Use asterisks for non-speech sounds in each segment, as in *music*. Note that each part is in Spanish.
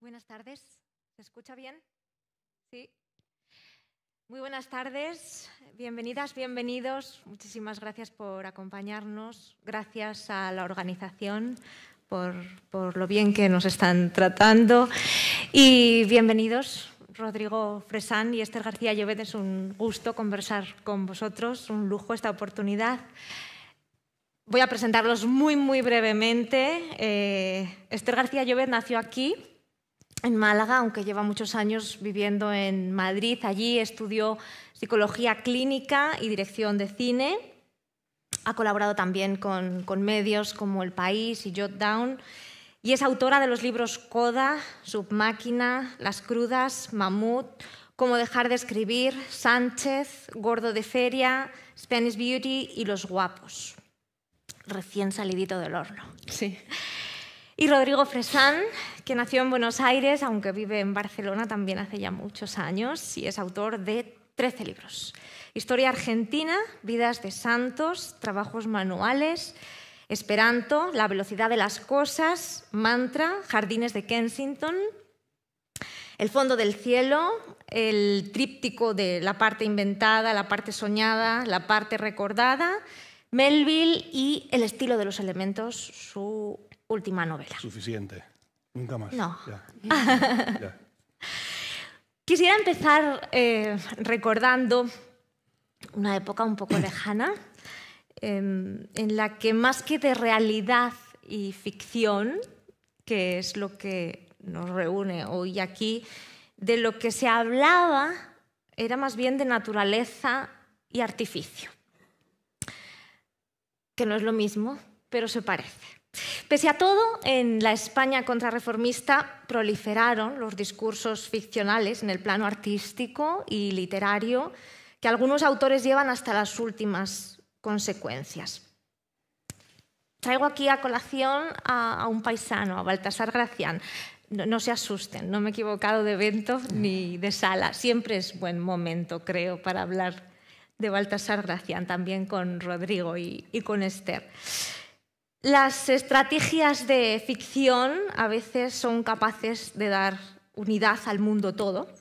Buenas tardes. ¿Se escucha bien? Sí. Muy buenas tardes. Bienvenidas, bienvenidos. Muchísimas gracias por acompañarnos. Gracias a la organización por, lo bien que nos están tratando. Y bienvenidos, Rodrigo Fresán y Esther García Llobet. Es un gusto conversar con vosotros, un lujo esta oportunidad. Voy a presentarlos muy, muy brevemente. Eh, Esther García Llobet nació aquí, en Málaga, aunque lleva muchos años viviendo en Madrid. Allí estudió psicología clínica y dirección de cine ha colaborado también con, medios como El País y Down. y es autora de los libros Coda, Submáquina, Las Crudas, Mamut, Cómo dejar de escribir, Sánchez, Gordo de Feria, Spanish Beauty y Los Guapos. Recién salidito del horno. Sí. Y Rodrigo Fresán, que nació en Buenos Aires, aunque vive en Barcelona también hace ya muchos años, y es autor de 13 libros. Historia argentina, vidas de santos, trabajos manuales, Esperanto, la velocidad de las cosas, Mantra, Jardines de Kensington, El fondo del cielo, el tríptico de la parte inventada, la parte soñada, la parte recordada, Melville y El estilo de los elementos, su última novela. Suficiente. Nunca más. No. *laughs* Quisiera empezar eh, recordando una época un poco lejana, em, en, la que más que de realidad y ficción, que es lo que nos reúne hoy aquí, de lo que se hablaba era más bien de naturaleza y artificio, que no es lo mismo, pero se parece. Pese a todo, en la España contrarreformista proliferaron los discursos ficcionales en el plano artístico y literario, que algunos autores llevan hasta las últimas consecuencias. Traigo aquí a colación a, un paisano, a Baltasar Gracián. No, se asusten, no me he equivocado de evento ni de sala. Siempre es buen momento, creo, para hablar de Baltasar Gracián, también con Rodrigo y con Esther. Las estrategias de ficción a veces son capaces de dar unidad al mundo todo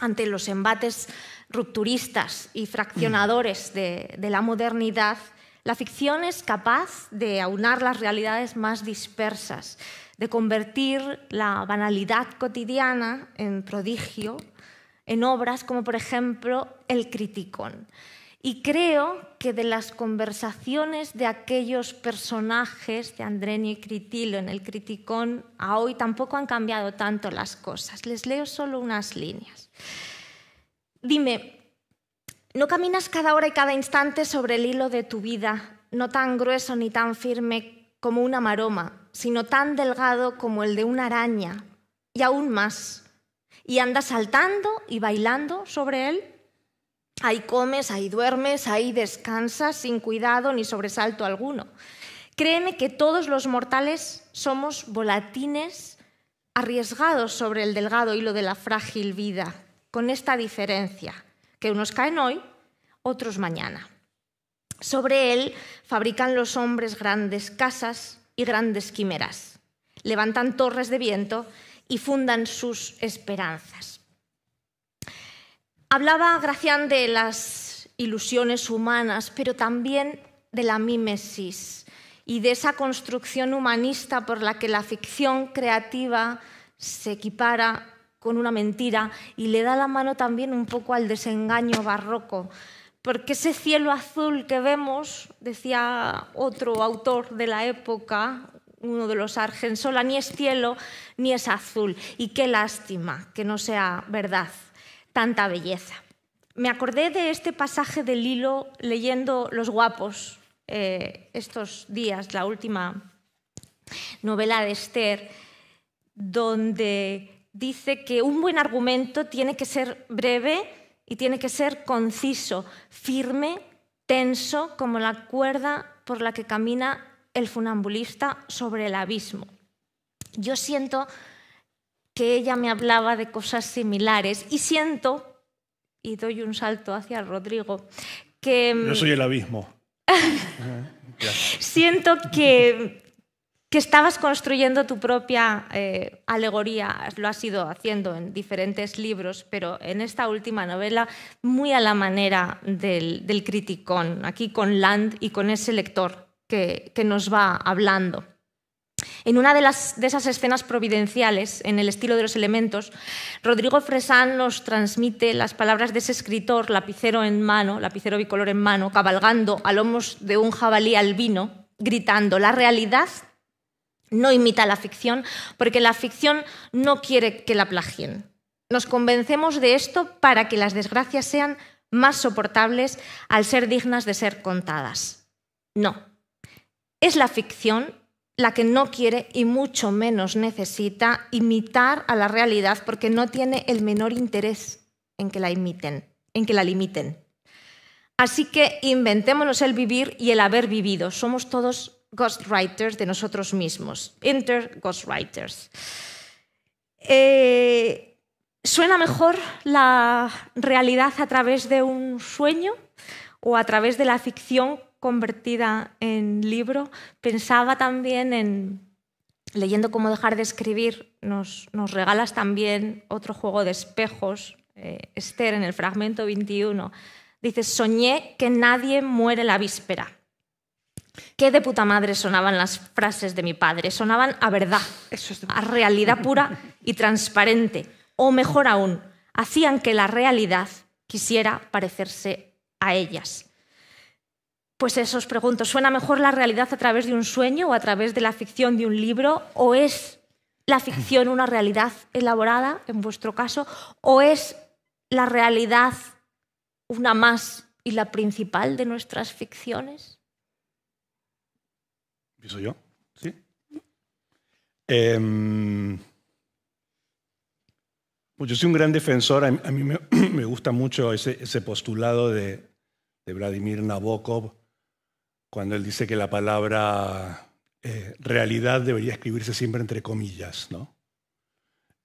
ante los embates rupturistas y mm. fraccionadores de, la modernidad, la ficción es capaz de aunar las realidades más dispersas, de convertir la banalidad cotidiana en prodigio, en obras como por ejemplo El Criticón. Y creo que de las conversaciones de aquellos personajes de Andreni y Critilo en el Criticón a hoy tampoco han cambiado tanto las cosas. Les leo solo unas líneas. Dime, ¿no caminas cada hora y cada instante sobre el hilo de tu vida, no tan grueso ni tan firme como una maroma, sino tan delgado como el de una araña, y aún más? ¿Y andas saltando y bailando sobre él? Ahí comes, ahí duermes, ahí descansas sin cuidado ni sobresalto alguno. Créeme que todos los mortales somos volatines arriesgados sobre el delgado hilo de la frágil vida con esta diferencia, que unos caen hoy, otros mañana. Sobre él fabrican los hombres grandes casas y grandes quimeras, levantan torres de viento y fundan sus esperanzas. Hablaba Gracián de las ilusiones humanas, pero también de la mímesis y de esa construcción humanista por la que la ficción creativa se equipara con una mentira y le da la mano también un poco al desengaño barroco. Porque ese cielo azul que vemos, decía otro autor de la época, uno de los Argensola, ni es cielo ni es azul. Y qué lástima que no sea verdad tanta belleza. Me acordé de este pasaje del hilo leyendo Los guapos eh, estos días, la última novela de Esther, donde dice que un buen argumento tiene que ser breve y tiene que ser conciso, firme, tenso, como la cuerda por la que camina el funambulista sobre el abismo. Yo siento que ella me hablaba de cosas similares y siento, y doy un salto hacia Rodrigo, que... Yo soy el abismo. *laughs* siento que que estabas construyendo tu propia eh, alegoría, lo has ido haciendo en diferentes libros, pero en esta última novela muy a la manera del, criticón, aquí con Land y con ese lector que, nos va hablando. En una de, las, de, esas escenas providenciales, en el estilo de los elementos, Rodrigo Fresán nos transmite las palabras de ese escritor, lapicero en mano, lapicero bicolor en mano, cabalgando a lomos de un jabalí albino, gritando, la realidad no imita la ficción, porque la ficción no quiere que la plagien. Nos convencemos de esto para que las desgracias sean más soportables al ser dignas de ser contadas. No. Es la ficción la que no quiere y mucho menos necesita imitar a la realidad porque no tiene el menor interés en que la imiten, en que la limiten. Así que inventémonos el vivir y el haber vivido. Somos todos ghostwriters de nosotros mismos. Enter ghostwriters. Eh, ¿Suena mejor la realidad a través de un sueño o a través de la ficción convertida en libro? Pensaba también en, leyendo cómo dejar de escribir, nos, regalas también otro juego de espejos, eh, Esther, en el fragmento 21. Dice, soñé que nadie muere la víspera. Qué de puta madre sonaban las frases de mi padre. Sonaban a verdad, a realidad pura y transparente. O mejor aún, hacían que la realidad quisiera parecerse a ellas. Pues eso os pregunto, ¿suena mejor la realidad a través de un sueño o a través de la ficción de un libro? ¿O es la ficción una realidad elaborada, en vuestro caso? ¿O es la realidad una más y la principal de nuestras ficciones? yo, ¿sí? Em, pues yo soy un gran defensor, a, mí *clears throat* me, gusta mucho ese, postulado de, Vladimir Nabokov, cuando él dice que la palabra eh, realidad debería escribirse siempre entre comillas, ¿no?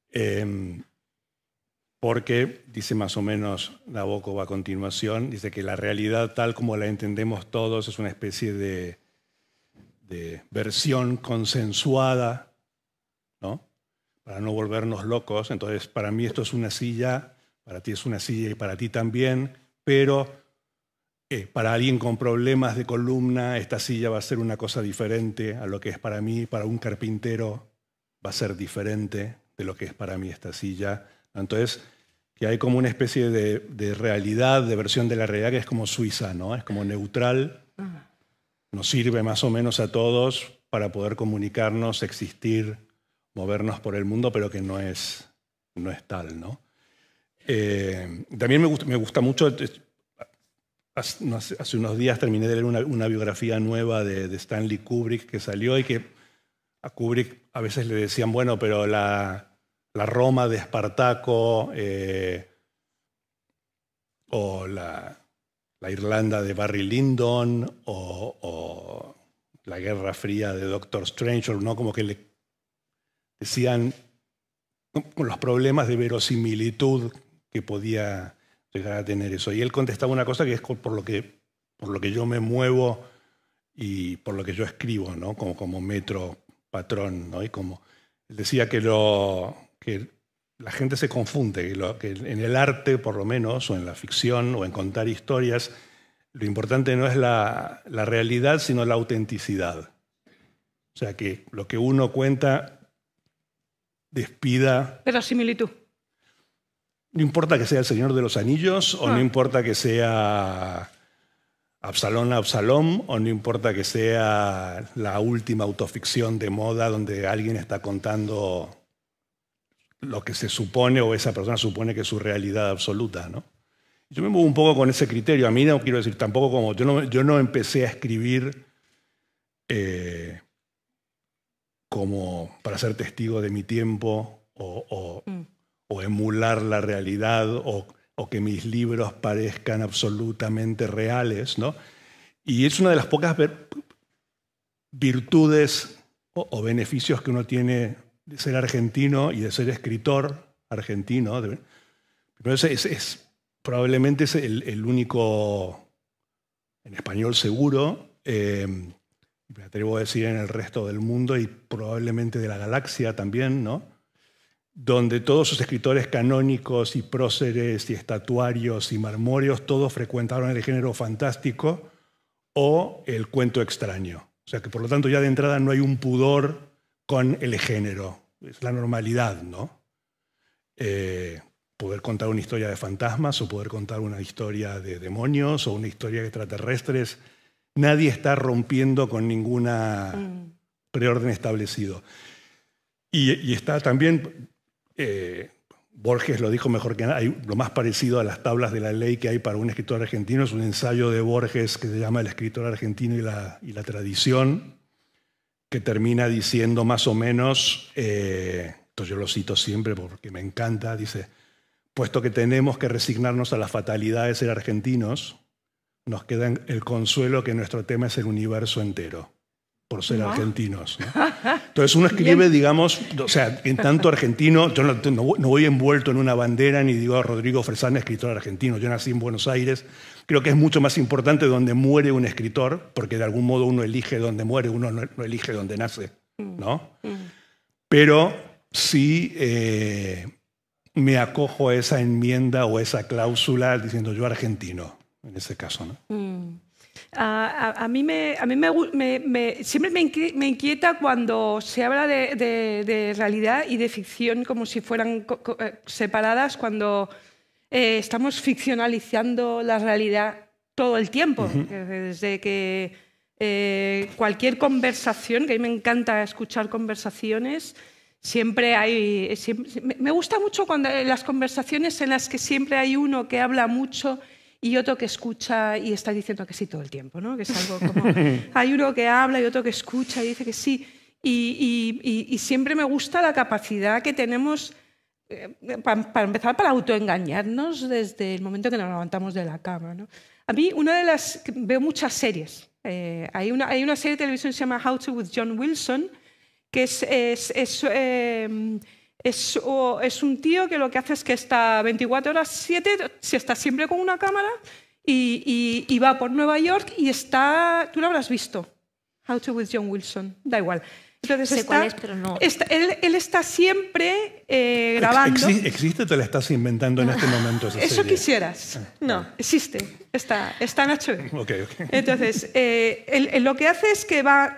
Em, porque, dice más o menos Nabokov a continuación, dice que la realidad tal como la entendemos todos es una especie de de versión consensuada, ¿no? Para no volvernos locos. Entonces, para mí esto es una silla, para ti es una silla y para ti también, pero eh, para alguien con problemas de columna, esta silla va a ser una cosa diferente a lo que es para mí, para un carpintero va a ser diferente de lo que es para mí esta silla. Entonces, que hay como una especie de, de realidad, de versión de la realidad que es como suiza, ¿no? Es como neutral nos sirve más o menos a todos para poder comunicarnos, existir, movernos por el mundo, pero que no es, no es tal, ¿no? Eh, también me gusta, me gusta mucho, eh, hace unos días terminé de leer una, biografía nueva de, Stanley Kubrick que salió y que a Kubrick a veces le decían, bueno, pero la, Roma de Espartaco eh, o la, la Irlanda de Barry Lyndon o, la Guerra Fría de Doctor Strange, ¿no? como que le decían con los problemas de verosimilitud que podía llegar a tener eso. Y él contestaba una cosa que es por lo que, por lo que yo me muevo y por lo que yo escribo, ¿no? como, como metro patrón. ¿no? Y como, él decía que, lo, que la gente se confunde, en el arte por lo menos, o en la ficción, o en contar historias, lo importante no es la, realidad, sino la autenticidad. O sea, que lo que uno cuenta despida... Pero similitud. No importa que sea el Señor de los Anillos, o no, ah. importa que sea Absalón Absalom, o no importa que sea la última autoficción de moda donde alguien está contando lo que se supone o esa persona supone que es su realidad absoluta, ¿no? Yo me muevo un poco con ese criterio. A mí no quiero decir tampoco como yo no, yo no empecé a escribir eh, como para ser testigo de mi tiempo mm. o, emular la realidad o, o, que mis libros parezcan absolutamente reales, ¿no? Y es una de las pocas virtudes o, beneficios que uno tiene de ser argentino y de ser escritor argentino. Pero es, probablemente es el, único, en español seguro, em, me atrevo a decir en el resto del mundo y probablemente de la galaxia también, ¿no? donde todos sus escritores canónicos y próceres y estatuarios y marmóreos, todos frecuentaron el género fantástico o el cuento extraño. O sea que por lo tanto ya de entrada no hay un pudor con el género. Es la normalidad, ¿no? Eh, poder contar una historia de fantasmas o poder contar una historia de demonios o una historia de extraterrestres. Nadie está rompiendo con ninguna mm. preorden establecido. Y, está también, eh, Borges lo dijo mejor que nada, lo más parecido a las tablas de la ley que hay para un escritor argentino es un ensayo de Borges que se llama El escritor argentino y la tradición, que termina diciendo más o menos, eh, yo lo cito siempre porque me encanta, dice, puesto que tenemos que resignarnos a la fatalidad de ser argentinos, nos queda el consuelo que nuestro tema es el universo entero por ser argentinos. *laughs* Entonces uno escribe, digamos, o sea, en tanto argentino, yo no, no, voy envuelto en una bandera ni digo a Rodrigo Fresán, escritor argentino, yo nací en Buenos Aires, Creo que es mucho más importante donde muere un escritor, porque de algún modo uno elige donde muere, uno no elige donde nace, ¿no? Mm, mm. Pero sí eh, me acojo a esa enmienda o esa cláusula diciendo yo argentino, en ese caso, mm. ah, A, mí, me, a mí me, siempre me inquieta cuando se habla de, realidad y de ficción como si fueran eh, separadas, cuando eh, estamos ficcionalizando la realidad todo el tiempo, desde que eh, cualquier conversación, que a mí me encanta escuchar conversaciones, siempre hay... Eh, me gusta mucho cuando las conversaciones en las que siempre hay uno que habla mucho y otro que escucha y está diciendo que sí todo el tiempo, ¿no? es algo como... *laughs* hay uno que habla y otro que escucha y dice que sí. y siempre me gusta la capacidad que tenemos eh, para, empezar, para autoengañarnos desde el momento que nos levantamos de la cama. ¿no? A mí, una de las. Veo muchas series. Eh, hay, una, hay una serie de televisión que se llama How to with John Wilson, que es, es, es, em, es, un tío que lo que hace es que está 24 horas 7, si está siempre con una cámara, y, y va por Nueva York y está. Tú lo habrás visto. How to with John Wilson, da igual. Entonces él, está siempre eh, grabando. ¿Existe o te la estás inventando en este momento? Eso quisieras. Ah, no, existe. Está, está en HB. Entonces, eh, lo que hace es que va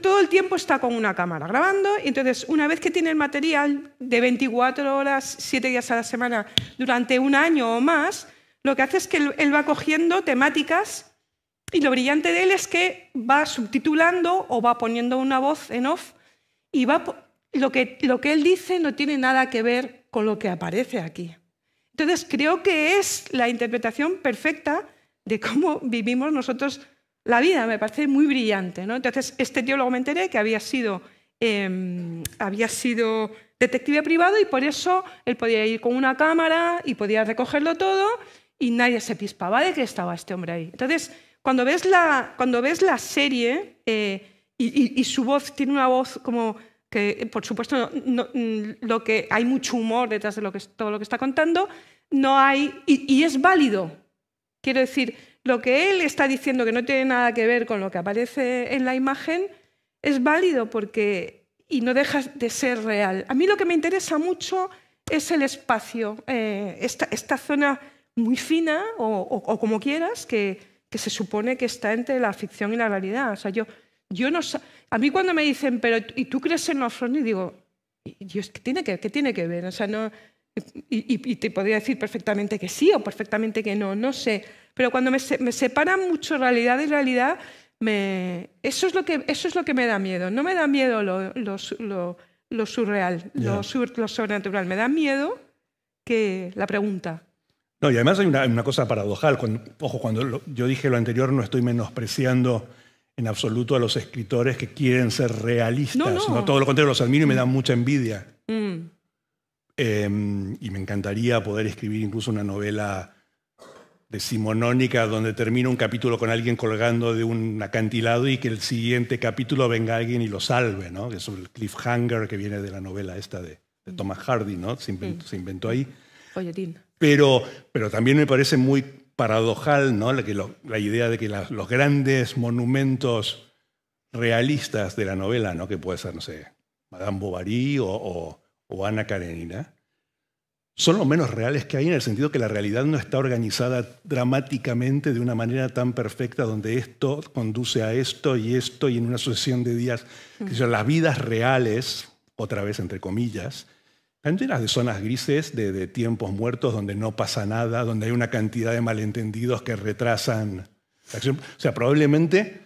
todo el tiempo está con una cámara grabando, y entonces una vez que tiene el material de 24 horas, 7 días a la semana, durante un año o más, lo que hace es que él va cogiendo temáticas y lo brillante de él es que va subtitulando o va poniendo una voz en off y va, lo, que, lo que él dice no tiene nada que ver con lo que aparece aquí. Entonces creo que es la interpretación perfecta de cómo vivimos nosotros la vida. Me parece muy brillante. ¿no? Entonces este tío luego me enteré que había sido, em, había sido detective privado y por eso él podía ir con una cámara y podía recogerlo todo y nadie se pispaba de que estaba este hombre ahí. Entonces cuando ves la, cuando ves la serie eh, y, su voz tiene una voz como que, por supuesto, mm, lo que, hay mucho humor detrás de lo que, todo lo que está contando, no hay, y, es válido. Quiero decir, lo que él está diciendo que no tiene nada que ver con lo que aparece en la imagen es válido porque y no deja de ser real. A mí lo que me interesa mucho es el espacio, eh, esta, esta, zona muy fina o, o como quieras, que, que se supone que está entre la ficción y la realidad. O sea, yo, yo no, a mí cuando me dicen, pero ¿y tú crees en lo ovnis? Digo, ¿qué tiene que, tiene que ver? O sea, no, y, y, te podría decir perfectamente que sí o perfectamente que no, no sé. Pero cuando me, separan mucho realidad y realidad, me, eso, es lo que, eso es lo que me da miedo. No me da miedo lo, lo, surreal, lo, lo sobrenatural. Me da miedo que la pregunta. No, y además hay una, cosa paradojal. ojo, cuando yo dije lo anterior, no estoy menospreciando en absoluto a los escritores que quieren ser realistas. No, todo lo contrario, los admiro y me dan mm. mucha envidia. Mm. Em, y me encantaría poder escribir incluso una novela decimonónica donde termina un capítulo con alguien colgando de un acantilado y que el siguiente capítulo venga alguien y lo salve, ¿no? Que es el cliffhanger que viene de la novela esta de, mm. Thomas Hardy, ¿no? Se inventó, se inventó ahí. Pero, también me parece muy paradojal la, idea de que los grandes monumentos realistas de la novela, ¿no? que puede ser, no sé, Madame Bovary o, o, Ana Karenina, son los menos reales que hay en el sentido que la realidad no está organizada dramáticamente de una manera tan perfecta donde esto conduce a esto y esto y en una sucesión de días. Mm. Que son las vidas reales, otra vez entre comillas, enteras de zonas grises, de, tiempos muertos donde no pasa nada, donde hay una cantidad de malentendidos que retrasan la acción. O sea, probablemente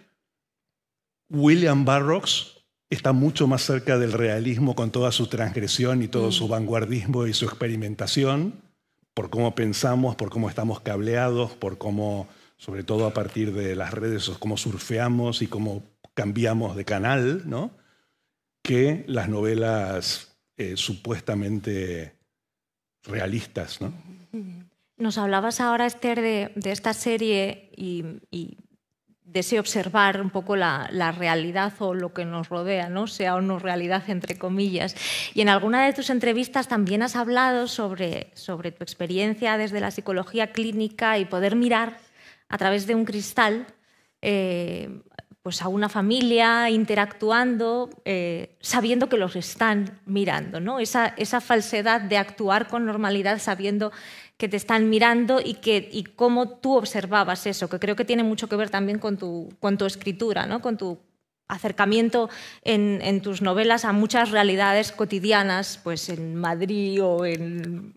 William Barrocks está mucho más cerca del realismo con toda su transgresión y todo mm. su vanguardismo y su experimentación, por cómo pensamos, por cómo estamos cableados, por cómo, sobre todo a partir de las redes, cómo surfeamos y cómo cambiamos de canal, ¿no? que las novelas eh, supuestamente realistas. ¿no? Nos hablabas ahora, Esther, de, esta serie y, y, de observar un poco la, realidad o lo que nos rodea, ¿no? sea o no realidad, entre comillas. Y en alguna de tus entrevistas también has hablado sobre, sobre tu experiencia desde la psicología clínica y poder mirar a través de un cristal eh, pues, a una familia interactuando, eh, sabiendo que los están mirando, ¿no? Esa, esa, falsedad de actuar con normalidad sabiendo que te están mirando y, que, y cómo tú observabas eso, que creo que tiene mucho que ver también con tu, con tu escritura, ¿no? con tu acercamiento en, tus novelas a muchas realidades cotidianas, pues en Madrid o en,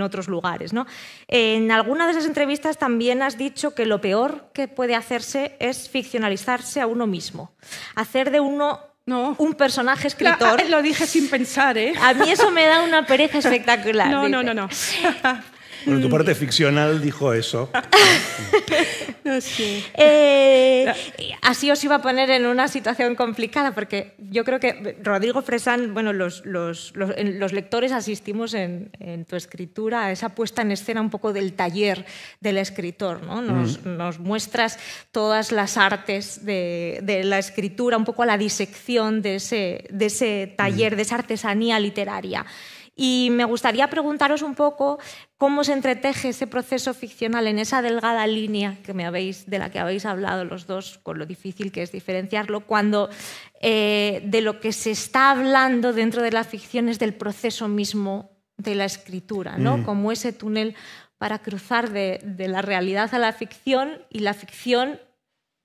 otros lugares. ¿no? En alguna de esas entrevistas también has dicho que lo peor que puede hacerse es ficcionalizarse a uno mismo, hacer de uno un personaje escritor. *laughs* lo dije sin pensar, ¿eh? A mí eso me da una pereza *laughs* espectacular. no, no, no, no. *laughs* Bueno, tu parte ficcional dijo eso. *laughs* Eh, así os iba a poner en una situación complicada, porque yo creo que Rodrigo Fresán, bueno, los, lectores asistimos en, tu escritura a esa puesta en escena un poco del taller del escritor, ¿no? Nos, muestras todas las artes de, la escritura, un poco a la disección de ese, taller, de esa artesanía literaria. Y me gustaría preguntaros un poco cómo se entreteje ese proceso ficcional en esa delgada línea que me de la que habéis hablado los dos, con lo difícil que es diferenciarlo, cuando eh, de lo que se está hablando dentro de la ficción es del proceso mismo de la escritura, ¿no? Mm. Como ese túnel para cruzar de, la realidad a la ficción y la ficción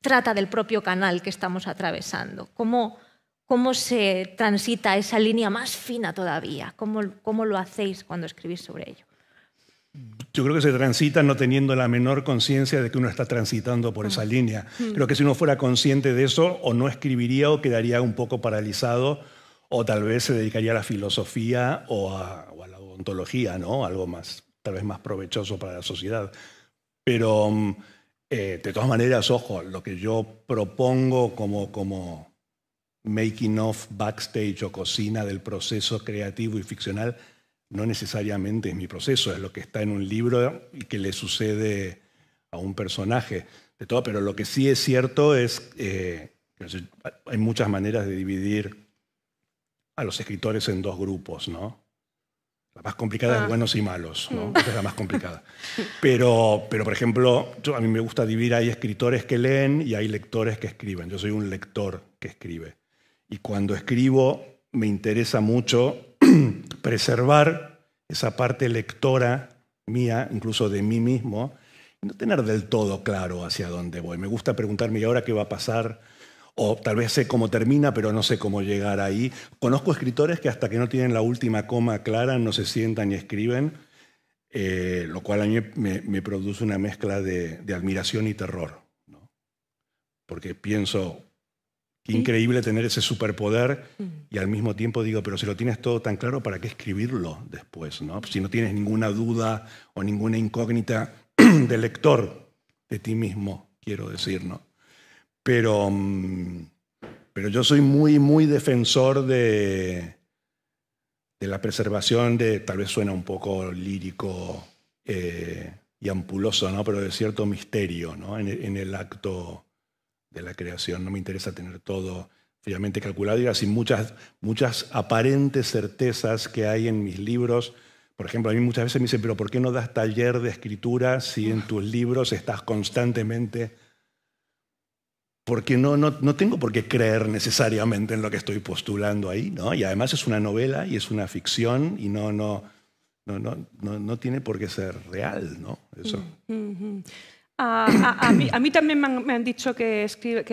trata del propio canal que estamos atravesando. ¿Cómo, ¿Cómo se transita esa línea más fina todavía? ¿Cómo, ¿Cómo, lo hacéis cuando escribís sobre ello? Yo creo que se transita no teniendo la menor conciencia de que uno está transitando por esa línea. Mm. Creo que si uno fuera consciente de eso, o no escribiría o quedaría un poco paralizado, o tal vez se dedicaría a la filosofía o a, la ontología, ¿no? Algo más, tal vez más provechoso para la sociedad. Pero, mm, eh, de todas maneras, ojo, lo que yo propongo como, como making of, backstage o cocina del proceso creativo y ficcional no necesariamente es mi proceso, es lo que está en un libro y que le sucede a un personaje. De todo, pero lo que sí es cierto es eh, hay muchas maneras de dividir a los escritores en dos grupos, ¿no? La más complicada es ah. buenos y malos, ¿no? Mm. Esa es la más complicada. Pero, pero por ejemplo, a mí me gusta dividir, hay escritores que leen y hay lectores que escriben. Yo soy un lector que escribe. Y cuando escribo me interesa mucho *clears throat* preservar esa parte lectora mía, incluso de mí mismo, y no tener del todo claro hacia dónde voy. Me gusta preguntarme, ¿y ahora qué va a pasar? O tal vez sé cómo termina, pero no sé cómo llegar ahí. Conozco escritores que hasta que no tienen la última coma clara no se sientan y escriben, eh, lo cual a mí me, produce una mezcla de, de admiración y terror. ¿no? Porque pienso, Qué increíble tener ese superpoder y al mismo tiempo digo, pero si lo tienes todo tan claro, ¿para qué escribirlo después? ¿no? Si no tienes ninguna duda o ninguna incógnita *clears throat* de lector de ti mismo, quiero decir, ¿no? Pero, mm, pero yo soy muy, muy defensor de, de la preservación de, tal vez suena un poco lírico eh, y ampuloso, ¿no? Pero de cierto misterio, en el acto de la creación. No me interesa tener todo fríamente calculado y así muchas, muchas aparentes certezas que hay en mis libros. Por ejemplo, a mí muchas veces me dicen, pero ¿por qué no das taller de escritura si en tus libros estás constantemente... Porque no, no, no tengo por qué creer necesariamente en lo que estoy postulando ahí, ¿no? Y además es una novela y es una ficción y no, no, no, no, no, tiene por qué ser real, ¿no? Eso. Mm, mm, mm. A, mí, también me han, dicho que,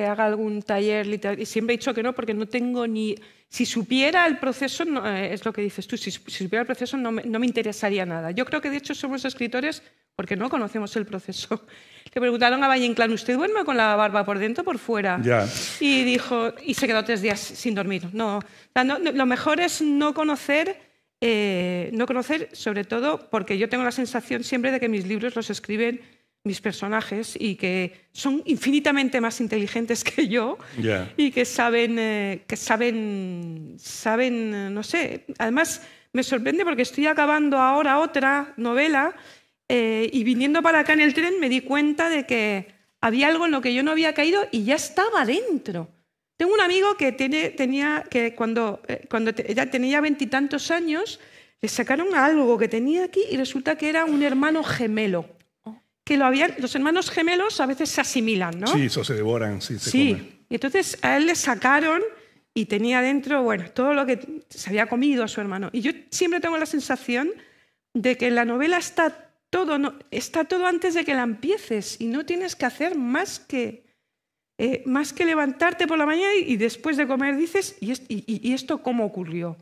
haga algún taller literario y siempre he dicho que no porque no tengo ni... Si supiera el proceso, no, eh, es lo que dices tú, si, supiera el proceso no me, interesaría nada. Yo creo que de hecho somos escritores porque no conocemos el proceso. *laughs* Le preguntaron a Valle Inclán, ¿usted duerme con la barba por dentro o por fuera? Y dijo, y se quedó tres días sin dormir. No, lo mejor es no conocer... Eh, no conocer, sobre todo porque yo tengo la sensación siempre de que mis libros los escriben mis personajes y que son infinitamente más inteligentes que yo y que saben, eh, que saben, saben, eh, no sé, además me sorprende porque estoy acabando ahora otra novela eh, y viniendo para acá en el tren me di cuenta de que había algo en lo que yo no había caído y ya estaba dentro. Tengo un amigo que, tiene, tenía, que cuando, cuando ya tenía veintitantos años le sacaron algo que tenía aquí y resulta que era un hermano gemelo que lo habían, los hermanos gemelos a veces se asimilan, ¿no? Sí, eso se devoran, sí, se sí. Y entonces a él le sacaron y tenía dentro, bueno, todo lo que se había comido a su hermano. Y yo siempre tengo la sensación de que la novela está todo, no, está todo antes de que la empieces y no tienes que hacer más que, eh, más que levantarte por la mañana y, después de comer dices, ¿y, esto cómo ocurrió?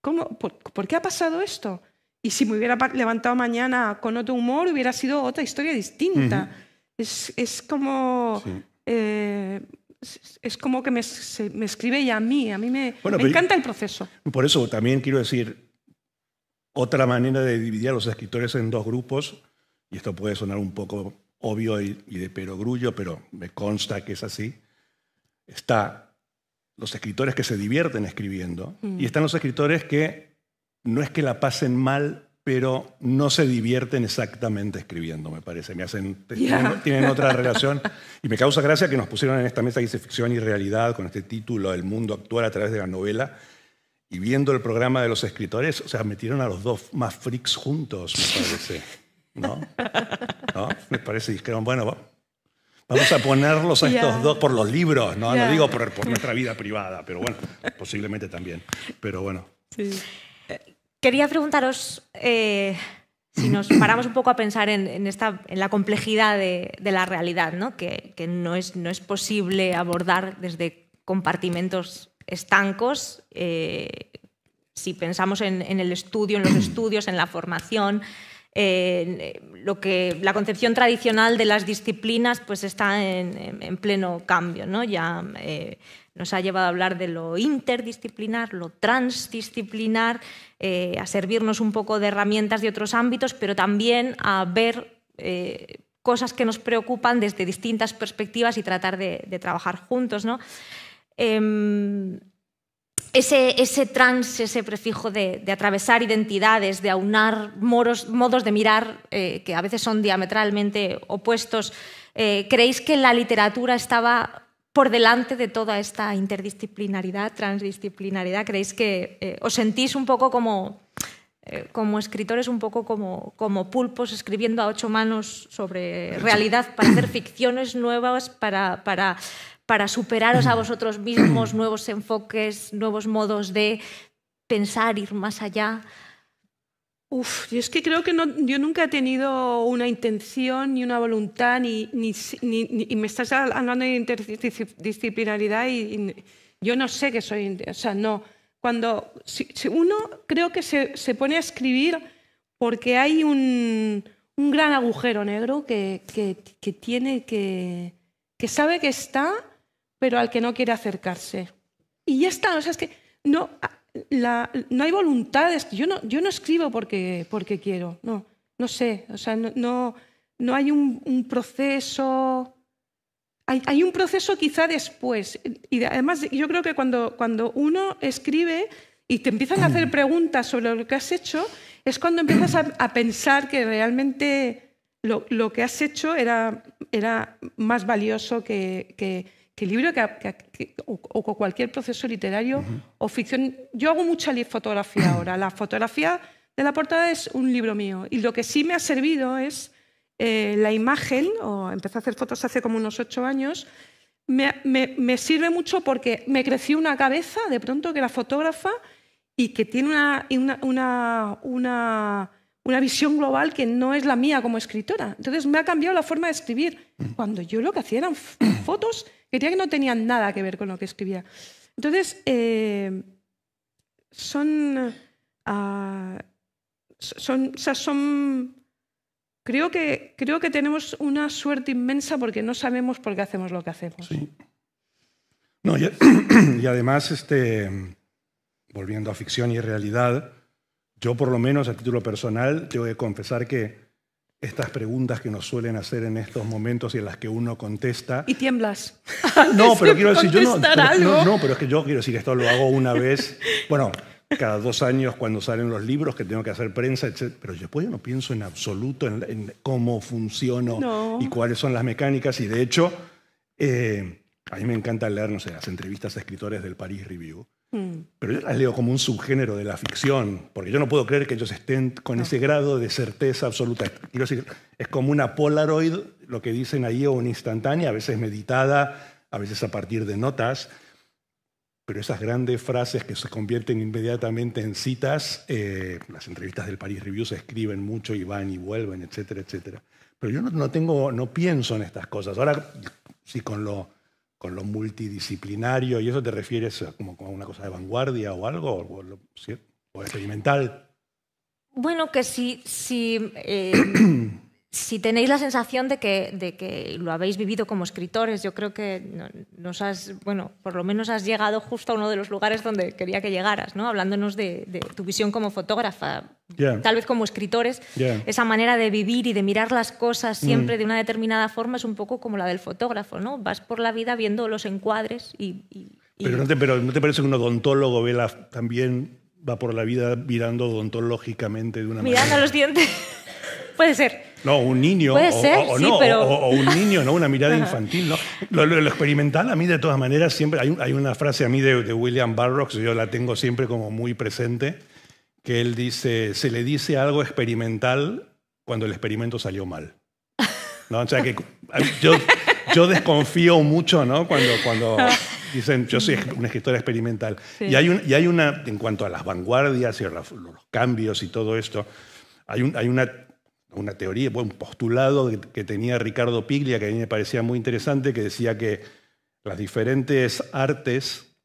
¿Cómo, por, qué ha pasado esto? Y si me hubiera levantado mañana con otro humor, hubiera sido otra historia distinta. es, es, como... Eh, es como que me, me, escribe ya a mí, a mí me, me encanta el proceso. Por eso también quiero decir, otra manera de dividir a los escritores en dos grupos, y esto puede sonar un poco obvio y, de perogrullo, pero me consta que es así, está los escritores que se divierten escribiendo mm. y están los escritores que no es que la pasen mal, pero no se divierten exactamente escribiendo, me parece. Me hacen, tienen, otra relación. Y me causa gracia que nos pusieron en esta mesa que dice ficción y realidad, con este título, El mundo actual a través de la novela. Y viendo el programa de los escritores, o sea, metieron a los dos más freaks juntos, me parece. ¿No? ¿No? Me parece. Y dijeron, bueno, vamos a ponerlos a estos dos por los libros, ¿no? lo digo por, por nuestra vida privada, pero bueno, posiblemente también. Pero bueno. Sí. Quería preguntaros eh, si nos *clears throat* paramos un poco a pensar en, la complejidad de, la realidad, Que, no, es, posible abordar desde compartimentos estancos. Eh, si pensamos en, el estudio, en los *clears throat* estudios, en la formación, eh, lo que, la concepción tradicional de las disciplinas pues está en, pleno cambio. Ya eh, nos ha llevado a hablar de lo interdisciplinar, lo transdisciplinar, eh, a servirnos un poco de herramientas de otros ámbitos, pero también a ver cosas que nos preocupan desde distintas perspectivas y tratar de, trabajar juntos. ¿no? Em, ese, ese trans, ese prefijo de, atravesar identidades, de aunar modos de mirar eh, que a veces son diametralmente opuestos, eh, ¿creéis que la literatura estaba por delante de toda esta interdisciplinaridad, transdisciplinaridad? ¿Creéis que eh, os sentís un poco como, escritores, un poco como, pulpos escribiendo a ocho manos sobre realidad para hacer ficciones nuevas, para para superaros a *clears throat* vosotros mismos, nuevos enfoques, nuevos modos de pensar, ir más allá. Uf, yo es que creo que yo nunca he tenido una intención ni una voluntad, ni, y me estás hablando de interdisciplinaridad y, yo no sé que soy, o sea, no. Cuando uno creo que se, se, pone a escribir porque hay un, un gran agujero negro que, que tiene, que, que sabe que está pero al que no quiere acercarse. Y ya está, o sea, es que no, ah, no hay voluntades. Yo no, yo no escribo porque, porque quiero, no, no sé, o sea, no, no, hay un, proceso. Hay, hay, un proceso quizá después. Y además, yo creo que cuando, cuando uno escribe y te empiezan a hacer mm. preguntas sobre lo que has hecho, es cuando empiezas a, pensar que realmente lo, lo, que has hecho era, era más valioso que, libro que, o, con cualquier proceso literario o ficción. Yo hago mucha fotografía *coughs* ahora. La fotografía de la portada es un libro mío. Y lo que sí me ha servido es eh, la imagen, o empecé a hacer fotos hace como unos ocho años. Me, sirve mucho porque me creció una cabeza de pronto que era fotógrafa y que tiene una, una, una una visión global que no es la mía como escritora. Entonces me ha cambiado la forma de escribir. Cuando yo lo que hacía eran *coughs* fotos quería que no tenían nada que ver con lo que escribía. Entonces, eh, son, ah, son, son, creo que, creo que tenemos una suerte inmensa porque no sabemos por qué hacemos lo que hacemos. y, *coughs* y además, este, volviendo a ficción y realidad, yo por lo menos a título personal tengo que confesar que estas preguntas que nos suelen hacer en estos momentos y en las que uno contesta. Y tiemblas. *laughs* no, pero quiero decir, yo no, no, pero es que yo quiero decir, que esto lo hago una vez, bueno, cada dos años cuando salen los libros que tengo que hacer prensa, etc. Pero después yo no pienso en absoluto en, cómo funciono y cuáles son las mecánicas. Y de hecho, eh, a mí me encanta leer, no sé, las entrevistas a escritores del Paris Review. Mm. Pero yo las leo como un subgénero de la ficción, porque yo no puedo creer que ellos estén con ese grado de certeza absoluta. es como una Polaroid, lo que dicen ahí, o una instantánea, a veces meditada, a veces a partir de notas, pero esas grandes frases que se convierten inmediatamente en citas, eh, las entrevistas del Paris Review se escriben mucho y van y vuelven, etcétera, etcétera. Pero yo no, no tengo, no pienso en estas cosas. Ahora, si con lo con lo multidisciplinario y eso te refieres a, como a una cosa de vanguardia o algo o, experimental? Bueno, que sí sí. Eh, *clears throat* si tenéis la sensación de que, lo habéis vivido como escritores, yo creo que nos has, bueno, por lo menos has llegado justo a uno de los lugares donde quería que llegaras, ¿no? Hablándonos de, tu visión como fotógrafa, tal vez como escritores, esa manera de vivir y de mirar las cosas mm. siempre de una determinada forma es un poco como la del fotógrafo, ¿no? Vas por la vida viendo los encuadres y... Pero, no te, parece que un odontólogo ve también va por la vida mirando odontológicamente de una manera? Mirando los dientes. *laughs* Puede ser. No, un niño. o, no, o, un niño, ¿no? Una mirada *laughs* infantil, ¿no? Lo, experimental a mí, de todas maneras, siempre. Hay, una frase a mí de, de, William Barrocks, yo la tengo siempre como muy presente, que él dice: se le dice algo experimental cuando el experimento salió mal. ¿No? O sea que yo, yo desconfío mucho, ¿no? Cuando. cuando *laughs* Dicen, yo soy una escritora experimental. Y, hay y hay una, en cuanto a las vanguardias y los cambios y todo esto, hay, hay una una teoría, un postulado que tenía Ricardo Piglia, que a mí me parecía muy interesante, que decía que las diferentes artes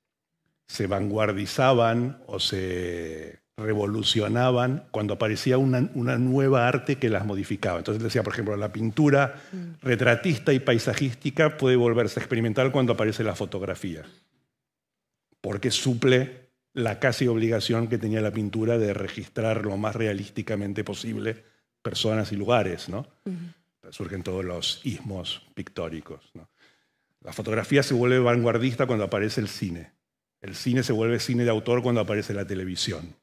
se vanguardizaban o se revolucionaban cuando aparecía una, una, nueva arte que las modificaba. Entonces decía, por ejemplo, la pintura mm. retratista y paisajística puede volverse experimental cuando aparece la fotografía, porque suple la casi obligación que tenía la pintura de registrar lo más realísticamente posible personas y lugares, ¿no? Surgen todos los ismos pictóricos, La fotografía se vuelve vanguardista cuando aparece el cine. El cine se vuelve cine de autor cuando aparece la televisión.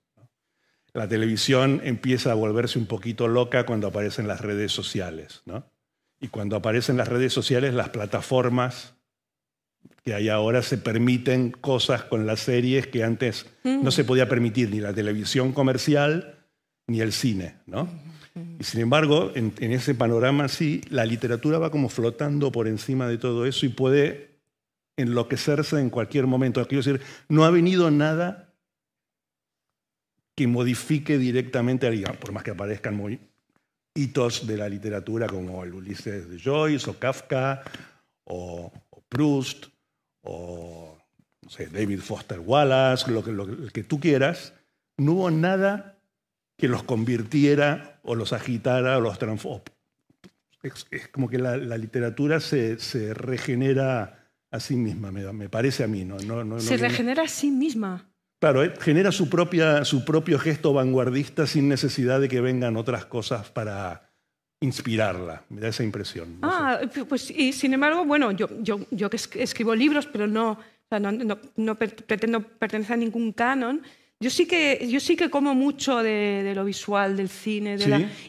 La televisión empieza a volverse un poquito loca cuando aparecen las redes sociales, ¿no? Y cuando aparecen las redes sociales, las plataformas que hay ahora se permiten cosas con las series que antes no se podía permitir ni la televisión comercial ni el cine, ¿no? Y sin embargo, en, ese panorama sí, la literatura va como flotando por encima de todo eso y puede enloquecerse en cualquier momento. Quiero decir, no ha venido nada que modifique directamente, por más que aparezcan muy hitos de la literatura como el Ulises de Joyce o Kafka o, Proust o David Foster Wallace, lo que tú quieras, no hubo nada que los convirtiera o los agitara o los transformara. Es, como que la, literatura se, se, regenera a sí misma, me, parece a mí. ¿no? se regenera a sí misma. Claro, eh, genera su, propia, su propio gesto vanguardista sin necesidad de que vengan otras cosas para, inspirarla, me da esa impresión. ah, eh, pues y sin embargo, bueno, yo, yo, yo escribo libros, pero no, o no, no, no, pretendo pertenecer a ningún canon, yo sí que, yo sí que como mucho de, lo visual, del cine,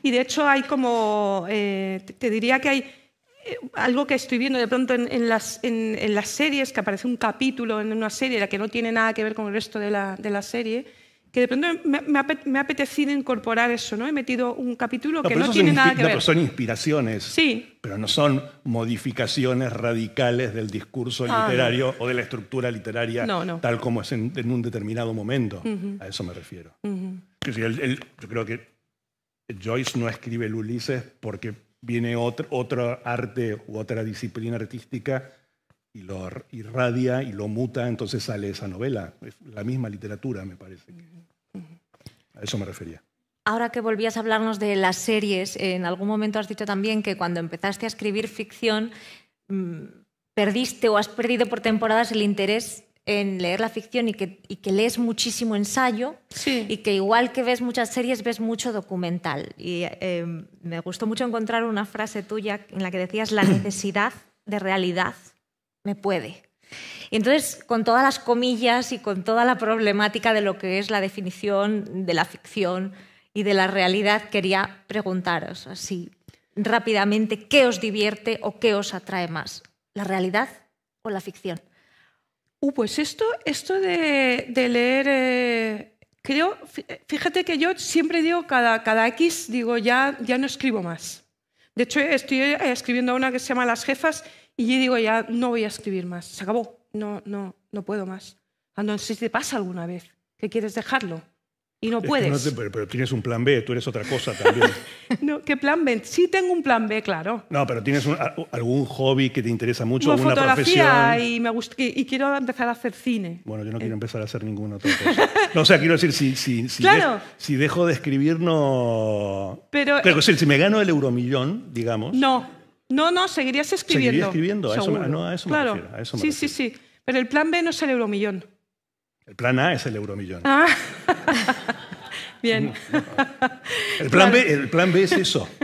y de hecho hay como, eh, te, diría que hay eh, algo que estoy viendo de pronto en, las, en, las series, que aparece un capítulo en una serie la que no tiene nada que ver con el resto de la, de la serie, que de pronto me, me, ha apetecido incorporar eso, ¿no? He metido un capítulo que no tiene nada que ver. son inspiraciones. Sí. Pero no son modificaciones radicales del discurso ah, literario o de la estructura literaria tal como es en, un determinado momento. A eso me refiero. yo creo que Joyce no escribe el Ulises porque viene otro, otro arte u otra disciplina artística y lo irradia y lo muta, entonces sale esa novela. Es la misma literatura, me parece eso me refería. Ahora que volvías a hablarnos de las series, en algún momento has dicho también que cuando empezaste a escribir ficción mm, perdiste o has perdido por temporadas el interés en leer la ficción y que, lees muchísimo ensayo y que igual que ves muchas series, ves mucho documental. Y eh, me gustó mucho encontrar una frase tuya en la que decías, la necesidad de realidad me puede. Y entonces, con todas las comillas y con toda la problemática de lo que es la definición de la ficción y de la realidad, quería preguntaros así rápidamente qué os divierte o qué os atrae más, la realidad o la ficción. Uh, pues esto, esto de, leer, eh, creo, fíjate que yo siempre digo cada, cada X, digo, ya, ya no escribo más. De hecho, estoy eh, escribiendo una que se llama Las Jefas, y yo digo, ya no voy a escribir más, se acabó, no, no, no puedo más. entonces si te pasa alguna vez que quieres dejarlo y no puedes. pero, tienes un plan B, tú eres otra cosa también. *laughs* no, ¿qué plan B? Sí tengo un plan B, claro. No, pero tienes algún hobby que te interesa mucho, Una alguna fotografía profesión. Y, me gusta, y, quiero empezar a hacer cine. Bueno, yo no eh. quiero empezar a hacer ninguna otra cosa. No, o sea, quiero decir, si, si, si, si dejo de escribir, no... Pero... Eh, si me gano el euromillón, digamos... No. No, no, seguirías escribiendo. Seguiría escribiendo, a eso, no, a eso me refiero. sí, sí, sí. Pero el plan B no es el euromillón. El plan A es el euromillón. Ah. *laughs* Bien. El, plan B, el plan B es eso. *laughs*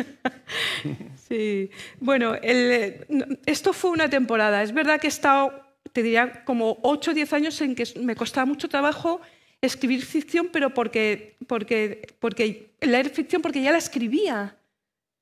Sí. Bueno, eh, esto fue una temporada. Es verdad que he estado, te diría, como 8 o 10 años en que me costaba mucho trabajo escribir ficción, pero porque, porque, porque leer ficción, porque ya la escribía.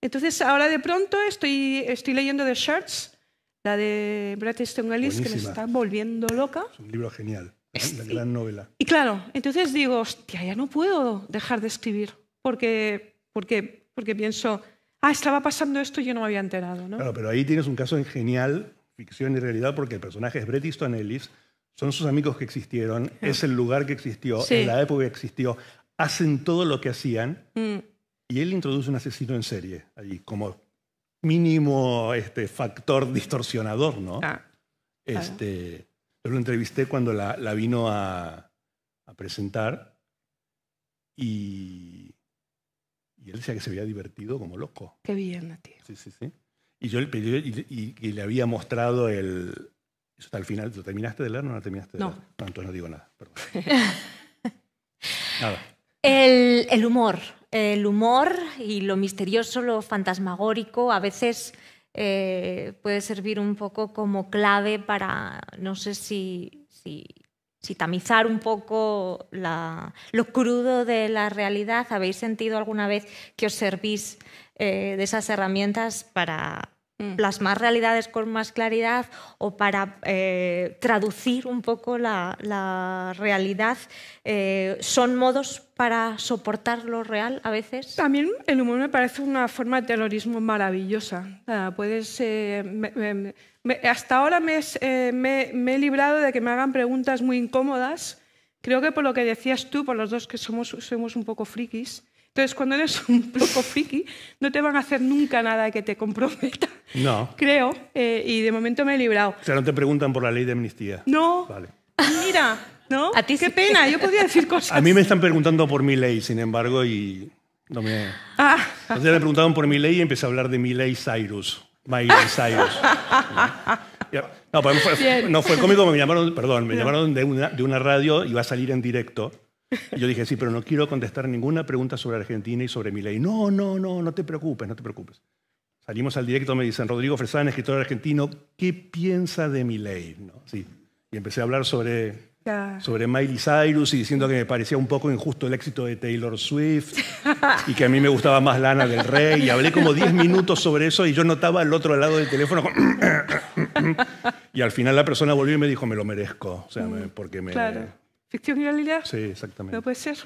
Entonces, ahora de pronto estoy, estoy leyendo The Shirts, la de Bret Easton Ellis, que me está volviendo loca. Es un libro genial, la gran novela. Y claro, entonces digo, hostia, ya no puedo dejar de escribir, porque, porque, porque pienso, ah, estaba pasando esto y yo no me había enterado. ¿no? Claro, pero ahí tienes un caso genial, ficción y realidad, porque el personaje es Bret Easton Ellis, son sus amigos que existieron, es el lugar que existió, en la época que existió, hacen todo lo que hacían. Mm. Y él introduce un asesino en serie como mínimo este, factor distorsionador, ¿no? Ah, este, Yo lo entrevisté cuando la, vino a, presentar y, él decía que se había divertido como loco. Qué bien, tío. Sí, sí, sí. Y yo, y, le había mostrado el, eso al final. ¿Lo terminaste de leer o no terminaste de leer? No, entonces no digo nada. *laughs* nada. el humor el humor y lo misterioso, lo fantasmagórico, a veces eh, puede servir un poco como clave para, no sé si, si, tamizar un poco lo crudo de la realidad. ¿Habéis sentido alguna vez que os servís eh, de esas herramientas para, Mm. plasmar realidades con más claridad o para eh, traducir un poco la, realidad. Eh, son modos para soportar lo real a veces. También el humor me parece una forma de terrorismo maravillosa. Eh, hasta ahora me, he librado de que me hagan preguntas muy incómodas. Creo que por lo que decías tú, por los dos que somos, somos un poco frikis, entonces, cuando eres *laughs* un poco friki, no te van a hacer nunca nada que te comprometa. No. *laughs* Creo, eh, y de momento me he librado. O sea, no te preguntan por la ley de amnistía. No. Vale. Mira, ¿no? A ti Qué pena, yo podía decir *laughs* cosas. A mí me están preguntando por mi ley, sin embargo, y no me. Ah. Entonces me preguntaron por mi ley y empecé a hablar de mi ley Cyrus. My ley Cyrus. Pues no, fue, no, fue, cómico, me llamaron, perdón, me llamaron de una, de una radio y iba a salir en directo y yo dije, sí, pero no quiero contestar ninguna pregunta sobre Argentina y sobre mi ley. No, no, no, no te preocupes, no te preocupes. Salimos al directo, me dicen, Rodrigo Fresán, escritor argentino, ¿qué piensa de mi ley? ¿No? Sí. Y empecé a hablar sobre, sobre Miley Cyrus y diciendo que me parecía un poco injusto el éxito de Taylor Swift y que a mí me gustaba más Lana del Rey. Y hablé como 10 minutos sobre eso y yo notaba al otro lado del teléfono. *coughs* y al final la persona volvió y me dijo, me lo merezco, o sea, porque me... Ficción y realidad. Sí, exactamente. No puede ser.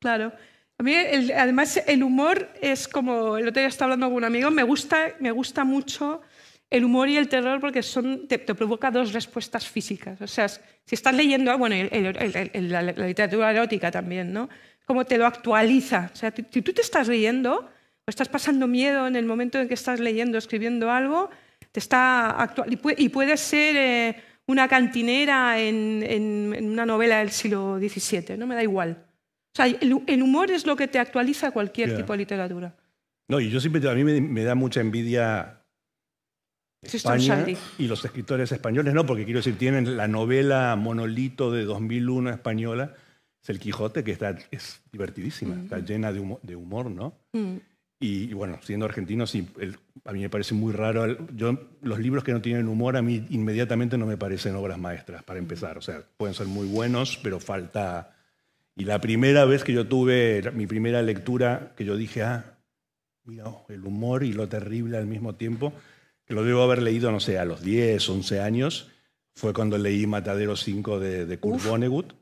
Claro. A mí, además, el humor es como, el otro día estaba hablando con un amigo, me gusta, me gusta mucho el humor y el terror porque son, te, provoca dos respuestas físicas. O sea, si estás leyendo, bueno, la, literatura erótica también, ¿no? Como te lo actualiza. O sea, si tú te estás riendo o estás pasando miedo en el momento en que estás leyendo, escribiendo algo, te está actualizando. y, puede, ser... Eh, una cantinera en, una novela del siglo XVII, no me da igual. O sea, el, humor es lo que te actualiza cualquier tipo de literatura. No, y yo siempre, a mí me, da mucha envidia España y los escritores españoles, no, porque quiero decir, tienen la novela Monolito de 2001 española, es El Quijote, que está, es divertidísima, mm. está llena de humor, ¿no? Mm. Y, bueno, siendo argentino, sí, a mí me parece muy raro. yo, los libros que no tienen humor a mí inmediatamente no me parecen obras maestras, para empezar. O sea, pueden ser muy buenos, pero falta... Y la primera vez que yo tuve mi primera lectura, que yo dije, ah, mira, oh, el humor y lo terrible al mismo tiempo, que lo debo haber leído, no sé, a los 10, 11 años, fue cuando leí Matadero 5 de, de Kurt Vonnegut,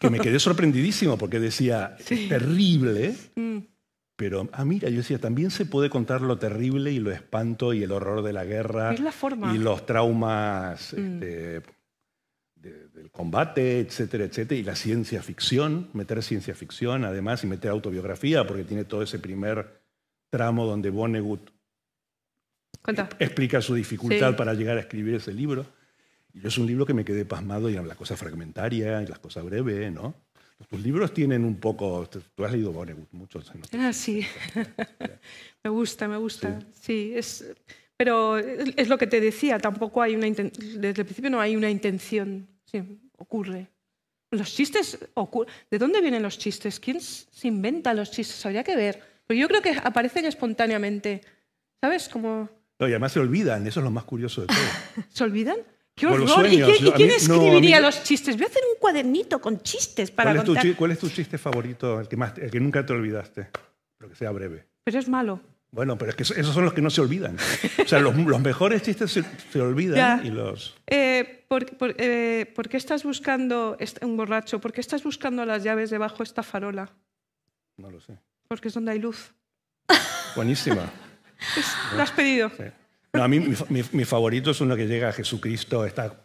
que me quedé sorprendidísimo porque decía, terrible, mm. Pero, ah, mira, yo decía, también se puede contar lo terrible y lo espanto y el horror de la guerra. Y los traumas mm. este, del combate, etcétera, etcétera. Y la ciencia ficción, meter ciencia ficción además y meter autobiografía, porque tiene todo ese primer tramo donde Vonnegut e, explica su dificultad para llegar a escribir ese libro. Y es un libro que me quedé pasmado y las cosas fragmentarias y las cosas breves, ¿no? Tus libros tienen un poco, tú has leído Vonnegut muchos. Ah, sí. *laughs* me gusta, me gusta. Sí, es, pero es lo que te decía, tampoco hay una desde el principio no hay una intención. Sí, ocurre. Los chistes ocurren. ¿De dónde vienen los chistes? ¿Quién se inventa los chistes? Habría que ver. Pero yo creo que aparecen espontáneamente. ¿Sabes? Como... No, y además se olvidan, eso es lo más curioso de todo. *laughs* ¿Se olvidan? Los ¿Y, quién escribiría los chistes? Voy a hacer un cuadernito con chistes para ¿Cuál contar. ¿Cuál es tu chiste favorito, el que, nunca te olvidaste? Pero que sea breve. Pero es malo. Bueno, pero es que esos son los que no se olvidan. O sea, los, mejores chistes se, olvidan y los... Eh, eh, por, qué estás buscando, un borracho, por qué estás buscando las llaves debajo de esta farola? No lo sé. Porque es donde hay luz. Buenísima. lo *laughs* has pedido. Sí. No, a mí mi, favorito es uno que llega a Jesucristo, está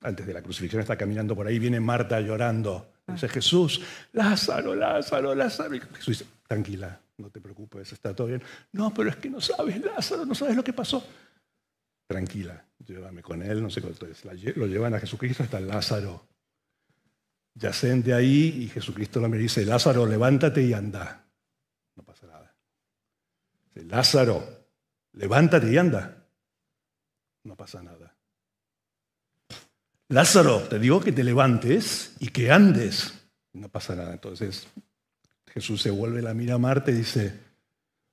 antes de la crucifixión, está caminando por ahí, viene Marta llorando. Dice, ah. Jesús, Lázaro, Lázaro, Lázaro. Jesús dice, tranquila, no te preocupes, está todo bien. No, pero es que no sabes, Lázaro, no sabes lo que pasó. Tranquila, llévame con él, no sé cuánto Lo llevan a Jesucristo, está Lázaro. de ahí y Jesucristo me dice, Lázaro, levántate y anda. No pasa nada. Dice, Lázaro, levántate y anda. No pasa nada. Lázaro, te digo que te levantes y que andes. No pasa nada. Entonces Jesús se vuelve la mira a Marta y dice,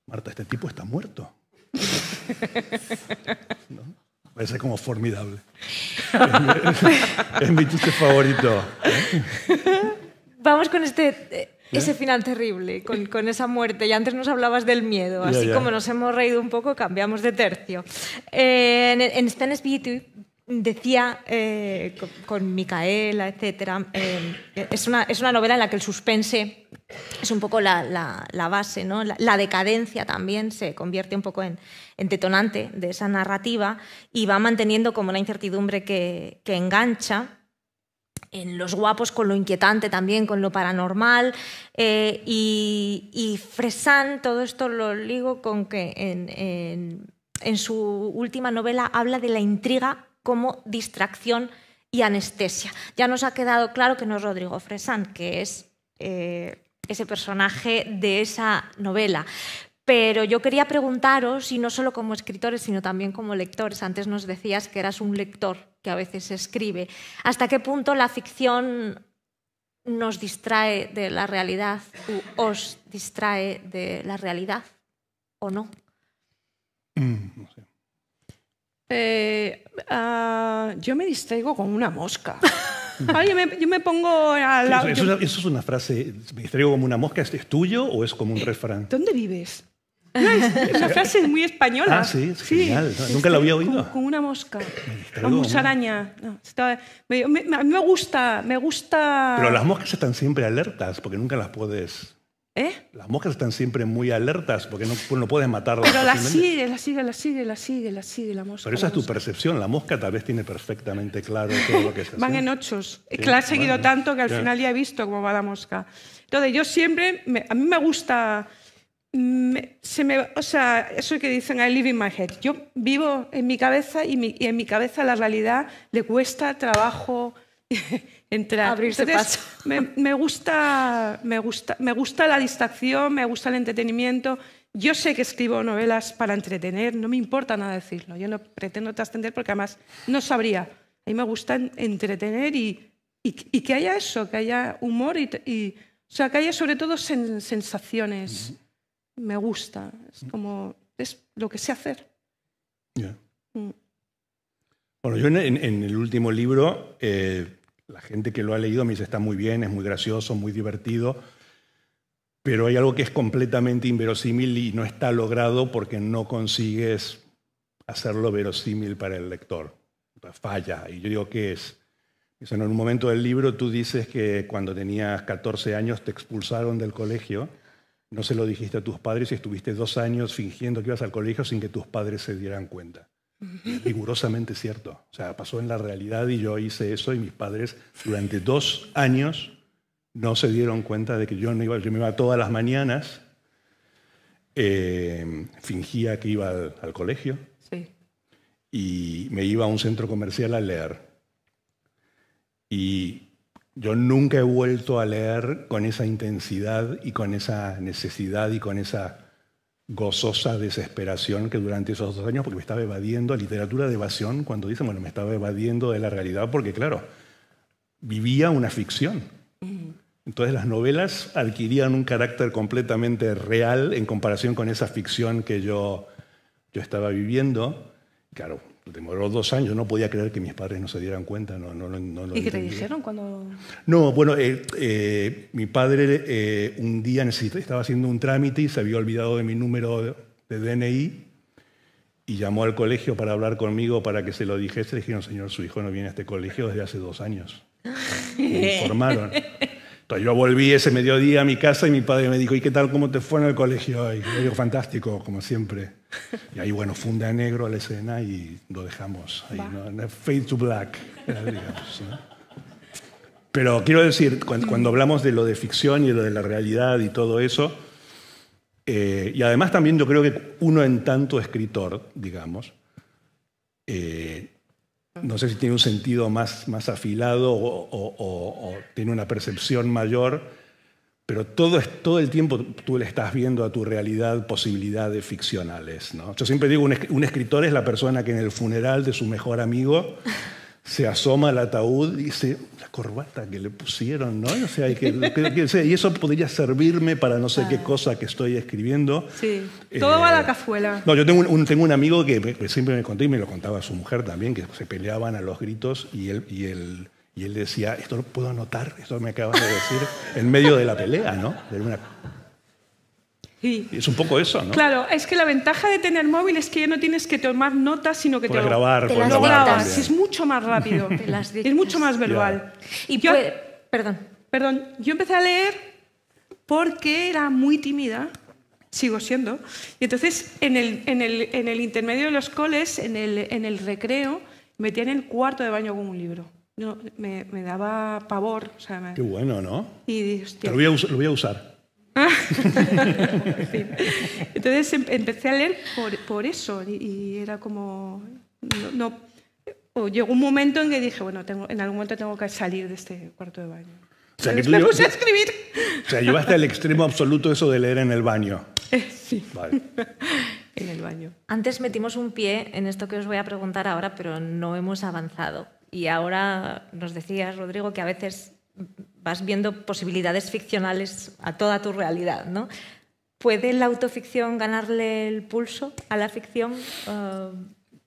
Marta, este tipo está muerto. *laughs* ¿No? Parece como formidable. es mi chiste favorito. Vamos con este eh, ¿Eh? Ese final terrible, con, esa muerte. Y antes nos hablabas del miedo. Así como nos hemos reído un poco, cambiamos de tercio. Eh, en, en decía eh, con, Micaela, etc. es, una, novela en la que el suspense es un poco la, base, ¿no? La, decadencia también se convierte un poco en, en, detonante de esa narrativa y va manteniendo como una incertidumbre que engancha en Los Guapos con lo inquietante también, con lo paranormal. Eh, y, y, todo esto lo ligo con que en, su última novela habla de la intriga como distracción y anestesia. Ya nos ha quedado claro que no es Rodrigo Fresán, que es eh, ese personaje de esa novela. Pero yo quería preguntaros, y no solo como escritores, sino también como lectores, antes nos decías que eras un lector que a veces se escribe. ¿Hasta qué punto la ficción nos distrae de la realidad o os distrae de la realidad o no? Mm, eh, ah, yo me distraigo con una mosca. *laughs* yo, me, pongo a la... Eso, eso, es una frase, ¿me distraigo como una mosca? ¿Es, tuyo o es como un eh, refrán? ¿Dónde vives? No, es muy española. Ah, sí, sí. nunca la había oído. Con, una mosca. Una musaraña. me, me gusta, me gusta... Pero las moscas están siempre alertas porque nunca las puedes... ¿Eh? Las moscas están siempre muy alertas porque no, pues, no puedes matarlas. Pero la sigue, la sigue, la sigue, la sigue, la sigue la mosca. Pero esa es tu percepción. La mosca tal vez tiene perfectamente claro todo lo que *laughs* es Van en ochos. que la he seguido tanto que al final ya he visto cómo va la mosca. Entonces, yo siempre, a mí me gusta o sea, eso que dicen, I live in my head. Yo vivo en mi cabeza y, en mi cabeza la realidad le cuesta trabajo *laughs* entrar. Abrirse *laughs* Me, gusta, me, gusta, me gusta la distracción, me gusta el entretenimiento. Yo sé que escribo novelas para entretener, no me importa nada decirlo. Yo no pretendo trascender porque además no sabría. A mí me gusta entretener y, y, que haya eso, que haya humor y, o sea, que haya sobre todo sensaciones me gusta. Es mm. como, es lo que sé hacer. Mm. Bueno, yo en, el último libro, eh, la gente que lo ha leído me dice, está muy bien, es muy gracioso, muy divertido, pero hay algo que es completamente inverosímil y no está logrado porque no consigues hacerlo verosímil para el lector. Falla. Y yo digo, ¿qué es? en un momento del libro tú dices que cuando tenías 14 años te expulsaron del colegio no se lo dijiste a tus padres y estuviste dos años fingiendo que ibas al colegio sin que tus padres se dieran cuenta. Es rigurosamente cierto. O sea, pasó en la realidad y yo hice eso y mis padres durante dos años no se dieron cuenta de que yo no iba, yo me iba todas las mañanas, eh, fingía que iba al, colegio sí. y me iba a un centro comercial a leer. Y yo nunca he vuelto a leer con esa intensidad y con esa necesidad y con esa gozosa desesperación que durante esos dos años, porque me estaba evadiendo, literatura de evasión, cuando dicen, bueno, me estaba evadiendo de la realidad, porque claro, vivía una ficción. Entonces las novelas adquirían un carácter completamente real en comparación con esa ficción que yo, yo estaba viviendo. Claro, demoró dos años, no podía creer que mis padres no se dieran cuenta, no, no, no, ¿Y qué le dijeron cuando...? No, bueno, eh, eh, mi padre eh, un día estaba haciendo un trámite y se había olvidado de mi número de, DNI y llamó al colegio para hablar conmigo para que se lo dijese. Le dijeron, señor, su hijo no viene a este colegio desde hace dos años. *laughs* Me informaron. Entonces yo volví ese mediodía a mi casa y mi padre me dijo, ¿y qué tal? ¿Cómo te fue en el colegio hoy? Y yo digo, fantástico, como siempre. Y ahí, bueno, funda negro la escena y lo dejamos ahí, Fade to black, Pero quiero decir, cuando, hablamos de lo de ficción y lo de la realidad y todo eso, eh, y además también yo creo que uno en tanto escritor, digamos, eh, no sé si tiene un sentido más, más afilado o, tiene una percepción mayor, pero todo, todo el tiempo tú le estás viendo a tu realidad posibilidades ficcionales. ¿no? Yo siempre digo, un, un escritor es la persona que en el funeral de su mejor amigo se asoma el ataúd y dice, la corbata que le pusieron, ¿no? O sea, *laughs* y eso podría servirme para no sé qué ah. cosa que estoy escribiendo. Sí, eh, todo va a la cazuela. No, yo tengo un, tengo un amigo que, siempre me conté y me lo contaba su mujer también, que se peleaban a los gritos y él, y y él decía, esto lo puedo anotar, esto me acabas de decir, en medio de la pelea, ¿no? De es un poco eso, ¿no? Claro, es que la ventaja de tener móvil es que ya no tienes que tomar notas, sino que te grabar, te las grabas. Es mucho más *laughs* rápido, es mucho más verbal. Y perdón. Perdón, yo empecé a leer porque era muy tímida, sigo siendo. Y entonces, en el, en el, en el intermedio de los coles, en el, en el recreo, metía en el cuarto de baño con un libro. No, me, daba pavor. Qué bueno, ¿no? lo voy a usar. *laughs* Entonces em, empecé a leer por, por eso y, era como... No, llegó un momento en que dije, bueno, tengo, en algún momento tengo que salir de este cuarto de baño. O sea, a escribir. O sea, llevaste al extremo absoluto eso de leer en el baño. Eh, sí. Vale. *laughs* en el baño. Antes metimos un pie en esto que os voy a preguntar ahora, pero no hemos avanzado. Y ahora nos decías, Rodrigo, que a veces vas viendo posibilidades ficcionales a toda tu realidad, ¿no? ¿Puede la autoficción ganarle el pulso a la ficción? Eh,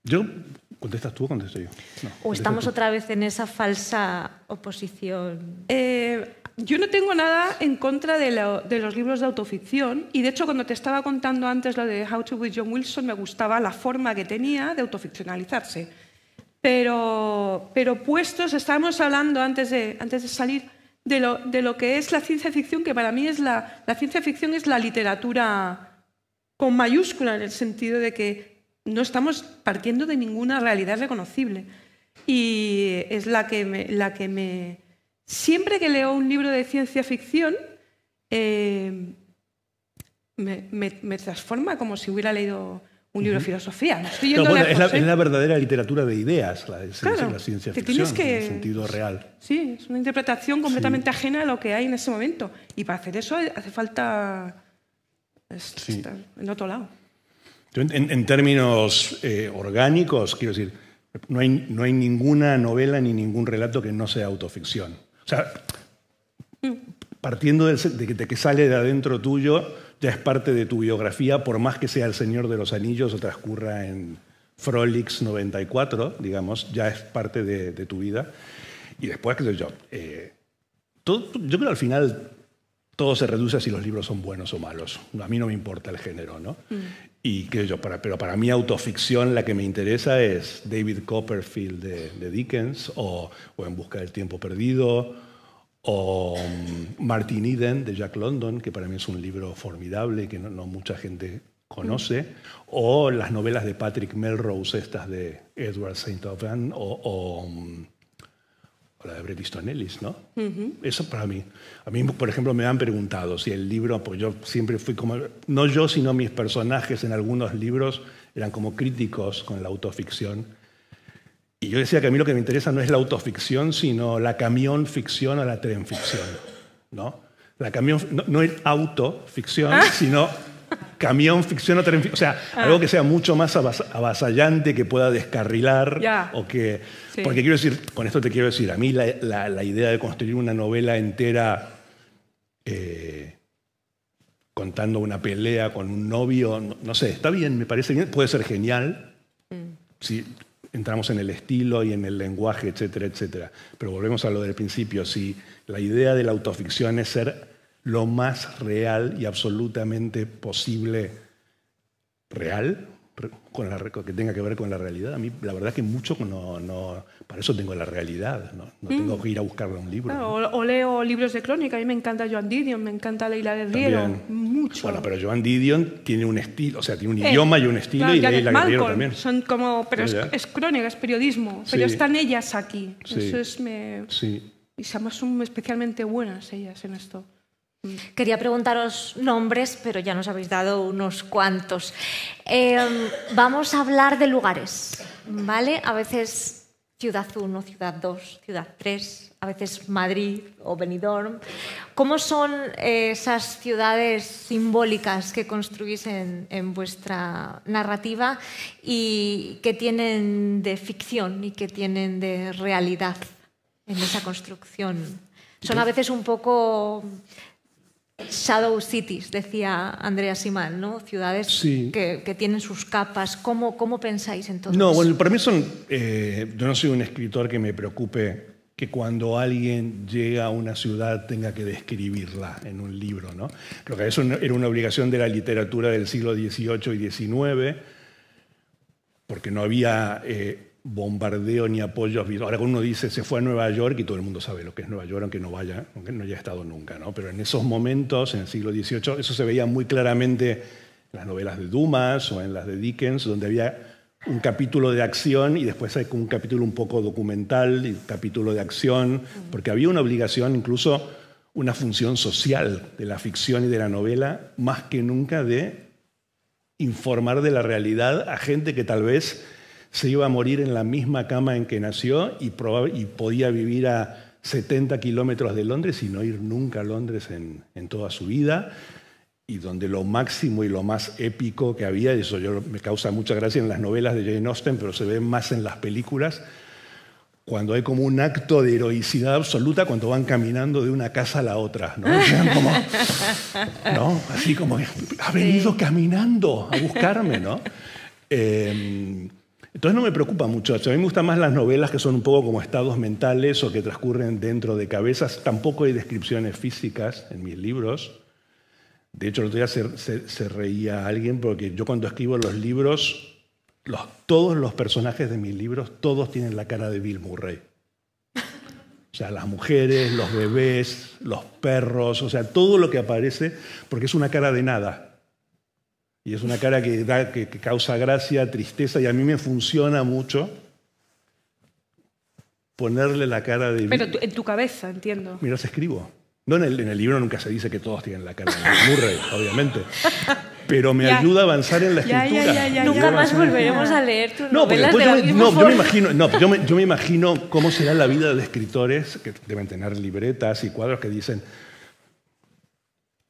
yo ¿Contestas tú o contesto yo? ¿O estamos otra vez en esa falsa oposición? Eh, yo no tengo nada en contra de, los libros de autoficción y de hecho cuando te estaba contando antes lo de How to with John Wilson me gustaba la forma que tenía de autoficcionalizarse pero, pero puestos, estábamos hablando antes de, antes de salir de lo, que es la ciencia ficción, que para mí es la, ciencia ficción es la literatura con mayúscula en el sentido de que no estamos partiendo de ninguna realidad reconocible. Y es la que me... La que me... Siempre que leo un libro de ciencia ficción, eh, me, transforma como si hubiera leído un libro de filosofía. es, la, ¿eh? verdadera literatura de ideas, la, ciencia ficción, en sentido real. Sí, es una interpretación completamente ajena a lo que hay en ese momento. Y para hacer eso hace falta estar en otro lado. En, términos eh, orgánicos, quiero decir, no hay, no hay ninguna novela ni ningún relato que no sea autoficción. O sea, mm. partiendo de, de que sale de adentro tuyo ya es parte de tu biografía, por más que sea El Señor de los Anillos o transcurra en Frolix 94, digamos, ya es parte de, tu vida. Y después, qué sé yo, eh, yo creo que al final todo se reduce a si los libros son buenos o malos. A mí no me importa el género, ¿no? Mm. Y qué sé yo, pero para mí autoficción la que me interesa es David Copperfield de, Dickens o, o En Busca del Tiempo Perdido o mm, Martin Eden de Jack London, que para mí es un libro formidable que no, mucha gente conoce, o las novelas de Patrick Melrose, estas de Edward St. Mm, o, la de Bret ¿no? Eso para mí. A mí, por ejemplo, me han preguntado si el libro, pues yo siempre fui como, no yo, sino mis personajes en algunos libros eran como críticos con la autoficción y yo decía que a mí lo que me interesa no es la autoficción, sino la camión ficción o la ficción ¿no? La camión, no, no es autoficción, ah. sino camión ficción o tren O sea, ah. algo que sea mucho más avasallante, que pueda descarrilar. O que, Porque quiero decir, con esto te quiero decir, a mí la, idea de construir una novela entera eh, contando una pelea con un novio, no, sé, está bien, me parece bien, puede ser genial. Mm. sí entramos en el estilo y en el lenguaje, etcétera, etcétera. Pero volvemos a lo del principio, si la idea de la autoficción es ser lo más real y absolutamente posible real, con la, que tenga que ver con la realidad. A mí, la verdad, que mucho no. no para eso tengo la realidad, no, tengo mm. que ir a buscarla un libro. o, leo libros de crónica. A mí me encanta Joan Didion, me encanta Leila del Riego. Mucho. Bueno, pero Joan Didion tiene un estilo, o sea, tiene un eh, idioma y un estilo, y Leila también. Son como. Pero es, crónica, es periodismo. Pero están ellas aquí. Sí. sí. Y son especialmente buenas ellas en esto. Quería preguntaros nombres, pero ya nos habéis dado unos cuantos. Em, vamos a hablar de lugares, ¿vale? A veces ciudad 1, ciudad 2, ciudad 3, a veces Madrid o Benidorm. ¿Cómo son esas ciudades simbólicas que construís en, en, vuestra narrativa y qué tienen de ficción y qué tienen de realidad en esa construcción? Son a pues veces un poco Shadow cities, decía Andrea Simán, ¿no? Ciudades que, tienen sus capas. ¿Cómo, ¿Cómo, pensáis entonces? No, bueno, para mí son. Eh, yo no soy un escritor que me preocupe que cuando alguien llega a una ciudad tenga que describirla en un libro, ¿no? Creo que eso era una obligación de la literatura del siglo XVIII y XIX, porque no había. Eh, bombardeo ni apoyo. Ahora uno dice, se fue a Nueva York y todo el mundo sabe lo que es Nueva York, aunque no vaya, aunque no haya estado nunca, ¿no? Pero en esos momentos, en el siglo XVIII, eso se veía muy claramente en las novelas de Dumas o en las de Dickens, donde había un capítulo de acción y después hay un capítulo un poco documental y un capítulo de acción, porque había una obligación, incluso una función social de la ficción y de la novela, más que nunca de informar de la realidad a gente que tal vez se iba a morir en la misma cama en que nació y, y podía vivir a 70 kilómetros de Londres y no ir nunca a Londres en, toda su vida, y donde lo máximo y lo más épico que había, y eso yo, me causa mucha gracia en las novelas de Jane Austen, pero se ve más en las películas, cuando hay como un acto de heroicidad absoluta cuando van caminando de una casa a la otra, ¿no? como, Así como, ha venido caminando a buscarme, ¿no? Em, entonces no me preocupa mucho. A mí me gustan más las novelas que son un poco como estados mentales o que transcurren dentro de cabezas. Tampoco hay descripciones físicas en mis libros. De hecho, el otro día se, reía alguien porque yo cuando escribo los libros, todos los personajes de mis libros, todos tienen la cara de Bill Murray. O sea, las mujeres, los bebés, los perros, o sea, todo lo que aparece, porque es una cara de nada. Y es una cara que, da, que, causa gracia, tristeza, y a mí me funciona mucho ponerle la cara de... Pero en tu cabeza, entiendo. Mira, se escribo. No en el, libro nunca se dice que todos tienen la cara de Murray, *laughs* obviamente. Pero me ayuda a avanzar en la escritura. Ya, ya, nunca más volveremos a leer tu no, de no, yo me imagino, no, yo me, yo me, imagino cómo será la vida de escritores que deben tener libretas y cuadros que dicen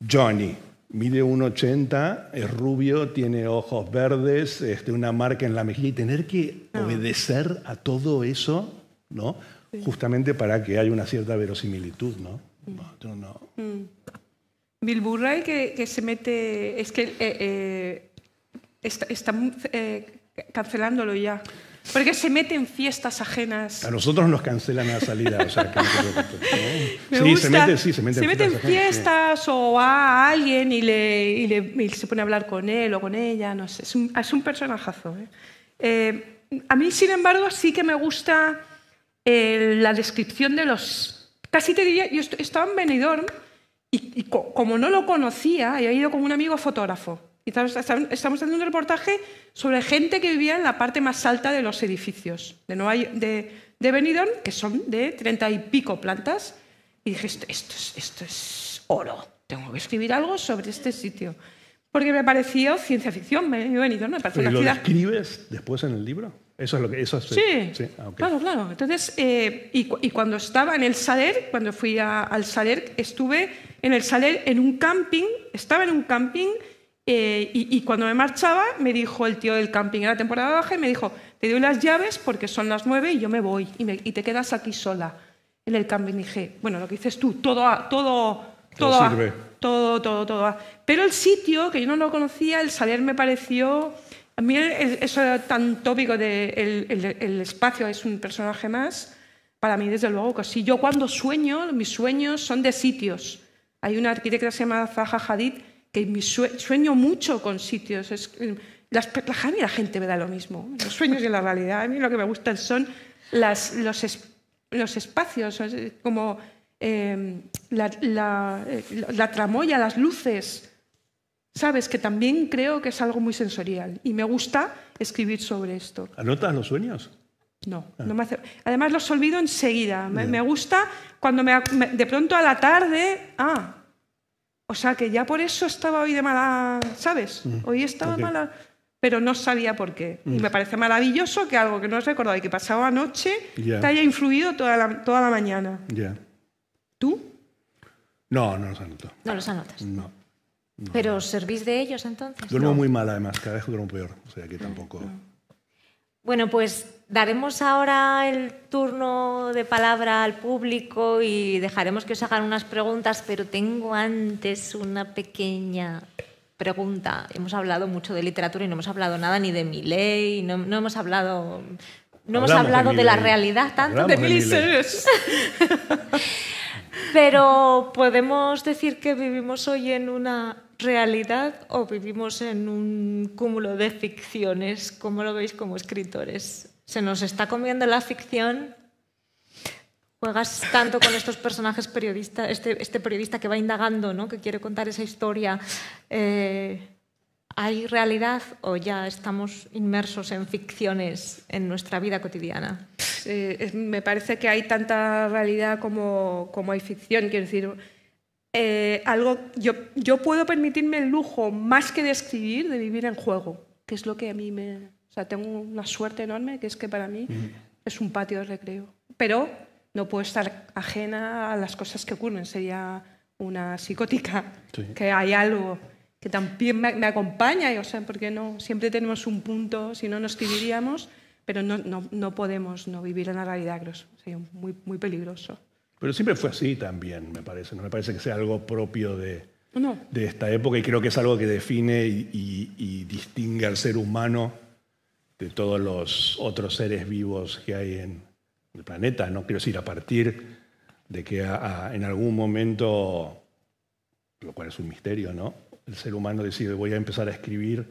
Johnny, Mide 1,80, es rubio, tiene ojos verdes, este, una marca en la mejilla y tener que obedecer a todo eso, ¿no? Justamente para que haya una cierta verosimilitud, ¿no? Mm. Bill Burray que, se mete, es que eh, eh está, eh, cancelándolo ya. Porque se mete en fiestas ajenas. A nosotros nos cancelan la salida, *laughs* sí, se mete, sí, se mete, en, fiestas, o a alguien y, le, y le se pone a hablar con él o con ella, no sé, es un, es personajazo. ¿eh? Eh, a mí, sin embargo, sí que me gusta eh, la descripción de los... Casi te diría, yo estaba en Benidorm y, como no lo conocía, he ido con un amigo fotógrafo. Y estamos haciendo un reportaje sobre gente que vivía en la parte más alta de los edificios de, Nueva, de, de Benidorm, que son de treinta y pico plantas. Y dije, esto, es, oro, tengo que escribir algo sobre este sitio. Porque me pareció ciencia ficción, me, Benidorm, me una lo ciudad... escribes después en el libro? Eso es lo que... Eso sí, ah, claro, claro. Entonces, eh, y, cuando estaba en el Saler, cuando fui al Saler, estuve en el Saler en un camping, estaba en un camping eh, y, cuando me marchaba, me dijo el tío del camping, en la temporada baja, y me dijo, te doy las llaves porque son las nueve y yo me voy y, te quedas aquí sola en el camping. Dije, bueno, lo que dices tú, todo, a, todo, todo, todo, a, todo, todo, todo. A. Pero el sitio, que yo no lo conocía, el saber me pareció... A mí eso era tan tópico de espacio es un personaje más. Para mí, desde luego, que sí. Yo cuando sueño, mis sueños son de sitios. Hay una arquitecta que se llama Zaha Hadid que sueño mucho con sitios. Eh, las, la, a la gente me da lo mismo, los sueños y la realidad. A mí lo que me gustan son las, los, espacios, como em, eh, la, tramoya, las luces. Sabes que también creo que es algo muy sensorial y me gusta escribir sobre esto. ¿Anotas los sueños? No, ah. Además los olvido enseguida. Me, gusta cuando de pronto a la tarde, ah, o sea que ya por eso estaba hoy de mala, ¿sabes? Mm. Hoy estaba mala, pero no sabía por qué. Y mm. me parece maravilloso que algo que no has recordado y que pasaba anoche te haya influido toda la, mañana. Ya. ¿Tú? No, no los anoto. No los anotas. No. ¿Pero servís de ellos entonces? Duermo muy mal además, cada vez duermo peor, o sea que tampoco... Bueno, pues Daremos ahora el turno de palabra al público y dejaremos que os hagan unas preguntas, pero tengo antes una pequeña pregunta. Hemos hablado mucho de literatura y no hemos hablado nada ni de mi ley, no, hemos hablado, no hemos hablado de, la realidad tanto de, series. *laughs* Pero podemos decir que vivimos hoy en una realidad o vivimos en un cúmulo de ficciones, ¿cómo lo veis como escritores? se nos está comiendo la ficción. Juegas tanto con estos personajes periodistas, este, este, periodista que va indagando, ¿no? que quiere contar esa historia. Eh, ¿Hay realidad o ya estamos inmersos en ficciones en nuestra vida cotidiana? me parece que hay tanta realidad como, hay ficción. Quiero decir, eh, algo, yo, yo puedo permitirme el lujo, más que de escribir, de vivir en juego, que es lo que a mí me, tengo una suerte enorme que es que para mí es un patio de recreo. Pero no puedo estar ajena a las cosas que ocurren. Sería una psicótica, que hay algo que también me, acompaña, y, o sea, porque no, siempre tenemos un punto, si no nos dividiríamos, pero no, no, no, podemos no vivir en la realidad, sería muy, muy peligroso. Pero siempre fue así también, me parece, no me parece que sea algo propio de, de esta época y creo que es algo que define y, y distingue al ser humano de todos los otros seres vivos que hay en el planeta. No quiero decir a partir de que en algún momento, lo cual es un misterio, ¿no? El ser humano decide voy a empezar a escribir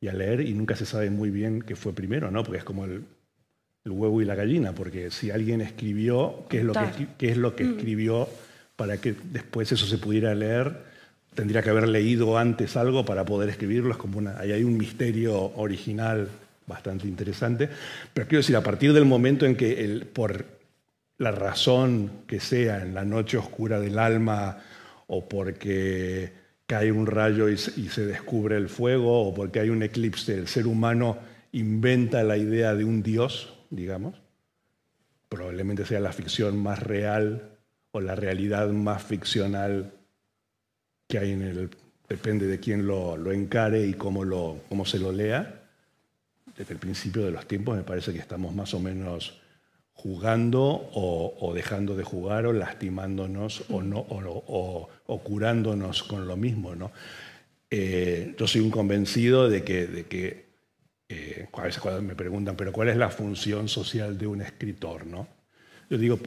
y a leer y nunca se sabe muy bien qué fue primero, ¿no? Porque es como el, huevo y la gallina, porque si alguien escribió, ¿qué es lo que, qué es lo que mm. escribió para que después eso se pudiera leer? Tendría que haber leído antes algo para poder escribirlo. Es como una, ahí hay un misterio original bastante interesante. Pero quiero decir, a partir del momento en que, por la razón que sea, en la noche oscura del alma, o porque cae un rayo y, se descubre el fuego, o porque hay un eclipse, el ser humano inventa la idea de un dios, digamos, probablemente sea la ficción más real o la realidad más ficcional que hay en el... Depende de quién lo, encare y cómo, lo, cómo se lo lea desde el principio de los tiempos me parece que estamos más o menos jugando o, dejando de jugar o lastimándonos o, no, o, curándonos con lo mismo. ¿no? Eh, yo soy un convencido de que, de que eh, a veces me preguntan, pero ¿cuál es la función social de un escritor? ¿no? Yo digo,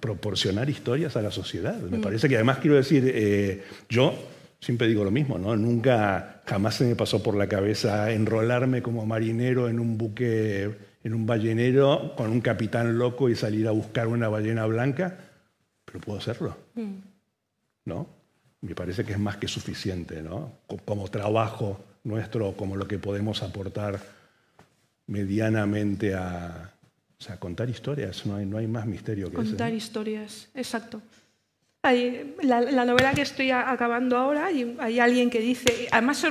proporcionar historias a la sociedad. Me mm. parece que además quiero decir, eh, yo Siempre digo lo mismo, ¿no? Nunca, jamás se me pasó por la cabeza enrolarme como marinero en un buque, en un ballenero con un capitán loco y salir a buscar una ballena blanca, pero puedo hacerlo, mm. ¿no? Me parece que es más que suficiente, ¿no? Como trabajo nuestro, como lo que podemos aportar medianamente a, sea, contar historias, no hay, no hay más misterio que Contar historias, exacto la, novela que estoy acabando ahora, hay, hay alguien que dice, además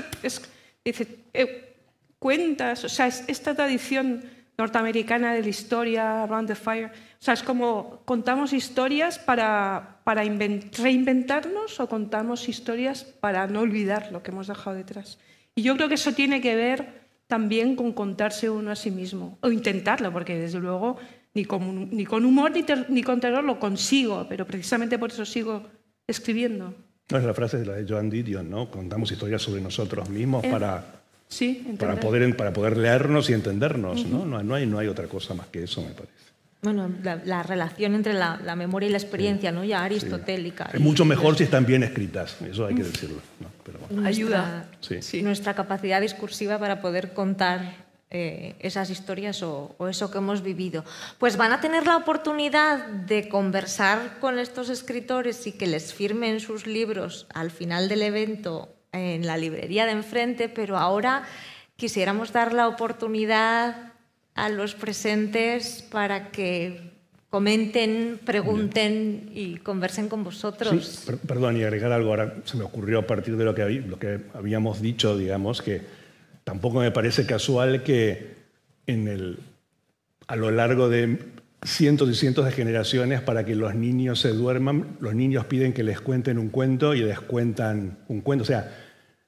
dice, eh, cuentas, o sea, es, esta tradición norteamericana de la historia, Around the Fire, o sea, es como contamos historias para, para reinventarnos o contamos historias para no olvidar lo que hemos dejado detrás. Y yo creo que eso tiene que ver también con contarse uno a sí mismo, o intentarlo, porque desde luego ni con, humor ni, con terror lo consigo, pero precisamente por eso sigo escribiendo. No, es la frase de la de Joan Didion, ¿no? Contamos historias sobre nosotros mismos eh, para, sí, para, poder, para poder leernos y entendernos, ¿no? No, hay, no hay otra cosa más que eso, me parece. Bueno, la, relación entre la, memoria y la experiencia, ¿no? Ya aristotélica. Es mucho mejor si están bien escritas, eso hay que decirlo. Ayuda. sí. Nuestra capacidad discursiva para poder contar eh, esas historias o, eso que hemos vivido. Pues van a tener la oportunidad de conversar con estos escritores y que les firmen sus libros al final del evento en la librería de enfrente, pero ahora quisiéramos dar la oportunidad a los presentes para que comenten, pregunten y conversen con vosotros. perdón, y agregar algo ahora se me ocurrió a partir de lo que, lo que habíamos dicho, digamos, que tampoco me parece casual que a lo largo de cientos y cientos de generaciones para que los niños se duerman, los niños piden que les cuenten un cuento y les cuentan un cuento. O sea,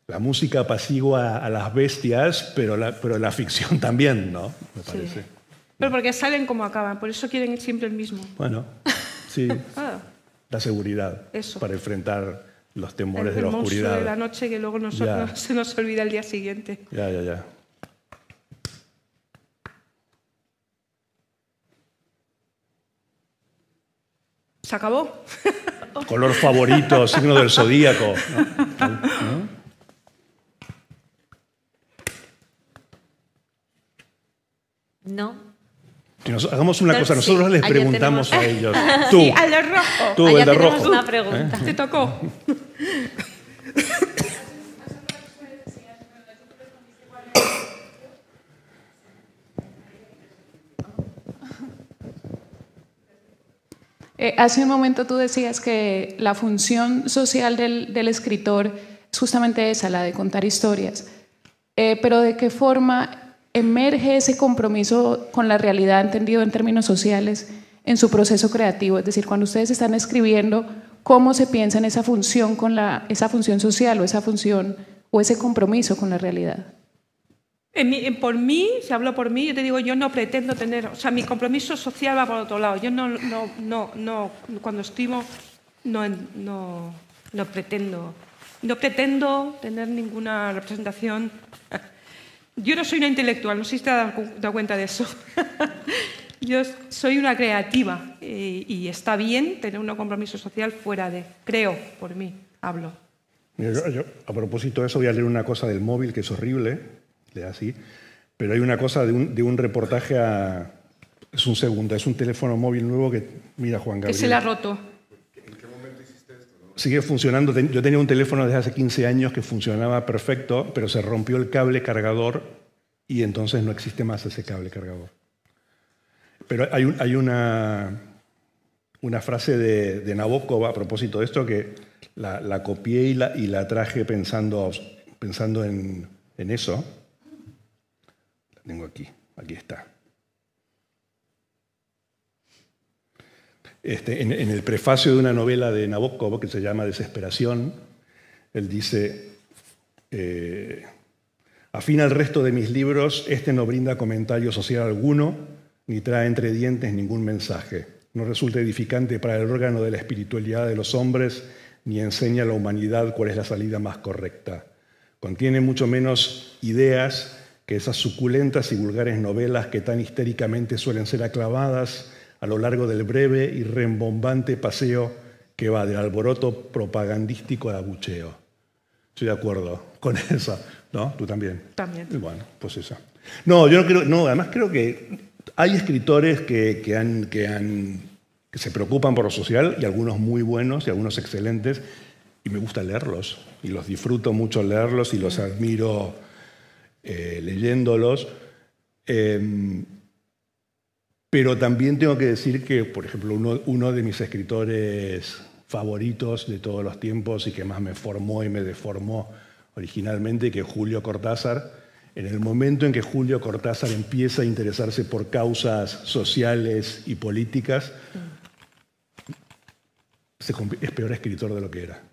la música apacigua a las bestias, pero la, pero la ficción *laughs* también, ¿no? Me parece. Pero porque salen como acaban, por eso quieren siempre el mismo. Bueno, sí. *laughs* Ah. La seguridad eso. para enfrentar los temores de la oscuridad. de la noche que luego *laughs* se nos olvida el día siguiente. Ya, ya, ya. Se acabó. *laughs* Color favorito, signo del zodíaco. ¿No? ¿No? no hagamos una cosa, nosotros les preguntamos a ellos. *laughs* Tú, a los rojos. Tú, el de rojo. una pregunta. ¿Eh? Te tocó. Eh, hace un momento tú decías que la función social del, del escritor es justamente esa, la de contar historias. Eh, pero ¿de qué forma emerge ese compromiso con la realidad entendido en términos sociales en su proceso creativo? Es decir, cuando ustedes están escribiendo, ¿cómo se piensa en esa función, con la, esa función social o esa función o ese compromiso con la realidad? por mí, se habló por mí, yo te digo, yo no pretendo tener, o sea, mi compromiso social va por otro lado. Yo no, no, no, cuando estimo, no, no, no pretendo, no pretendo tener ninguna representación yo no soy una intelectual, no sé si te has dado cuenta de eso. *laughs* Yo soy una creativa eh, y, está bien tener un compromiso social fuera de, creo, por mí, hablo. a propósito de eso, voy a leer una cosa del móvil que es horrible, le así, pero hay una cosa de un, reportaje a, Es un segundo, es un teléfono móvil nuevo que mira Juan Gabriel. Que se le ha roto sigue funcionando. Yo tenía un teléfono desde hace 15 años que funcionaba perfecto, pero se rompió el cable cargador y entonces no existe más ese cable cargador. Pero hay, una, frase de, de, Nabokov a propósito de esto que la, copié y la, traje pensando, en eso. La tengo aquí, aquí está. Este, en, el prefacio de una novela de Nabokov que se llama Desesperación, él dice, eh, afina al resto de mis libros, este no brinda comentario social alguno, ni trae entre dientes ningún mensaje. No resulta edificante para el órgano de la espiritualidad de los hombres, ni enseña a la humanidad cuál es la salida más correcta. Contiene mucho menos ideas que esas suculentas y vulgares novelas que tan histéricamente suelen ser aclavadas» a lo largo del breve y rembombante paseo que va del alboroto propagandístico al abucheo. Estoy de acuerdo con eso, ¿no? Tú también. También. Bueno, pues eso. No, yo no creo, no, además creo que hay escritores que, han, que, han, que se preocupan por lo social y algunos muy buenos y algunos excelentes y me gusta leerlos y los disfruto mucho leerlos y los mm. admiro eh, leyéndolos. Em, pero también tengo que decir que, por ejemplo, uno, de mis escritores favoritos de todos los tiempos y que más me formó y me deformó originalmente, que Julio Cortázar, en el momento en que Julio Cortázar empieza a interesarse por causas sociales y políticas, es peor escritor de lo que era.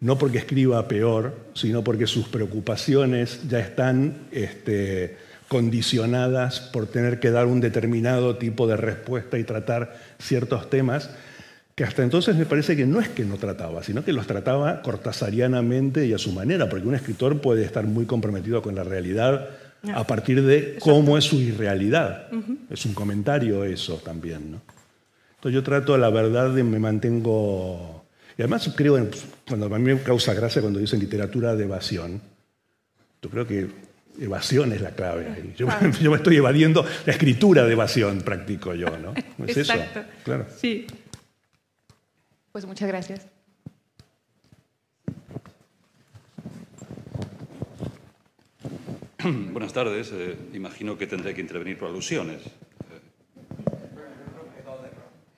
No porque escriba peor, sino porque sus preocupaciones ya están este, condicionadas por tener que dar un determinado tipo de respuesta y tratar ciertos temas que hasta entonces me parece que no es que no trataba, sino que los trataba cortasarianamente y a su manera, porque un escritor puede estar muy comprometido con la realidad a ah, partir de cómo es su irrealidad. Es un comentario eso también. ¿no? Entonces yo trato la verdad y me mantengo... Y además creo, cuando a mí me causa gracia cuando dicen literatura de evasión, yo creo que Evasión es la clave. Yo, me estoy evadiendo la escritura de evasión, practico yo, ¿no? ¿Es Exacto. eso? Claro. Sí. Pues muchas gracias. Buenas tardes. Eh, imagino que tendré que intervenir por alusiones.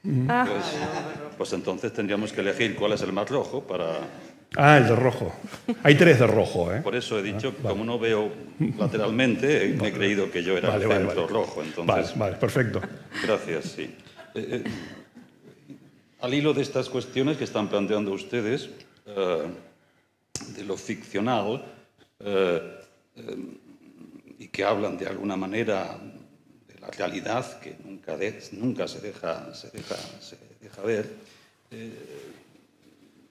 Eh, ah. pues, pues entonces tendríamos que elegir cuál es el más rojo para Ah, el de rojo. Hay tres de rojo, ¿eh? Por eso he dicho, que ah, como no veo lateralmente, eh, me he creído que yo era el de rojo. Entonces... Vale, perfecto. Gracias, sí. Eh, eh, al hilo de estas cuestiones que están planteando ustedes, de lo ficcional, y que hablan de alguna manera de la realidad que nunca, nunca se, deja, se, deja, se deja ver,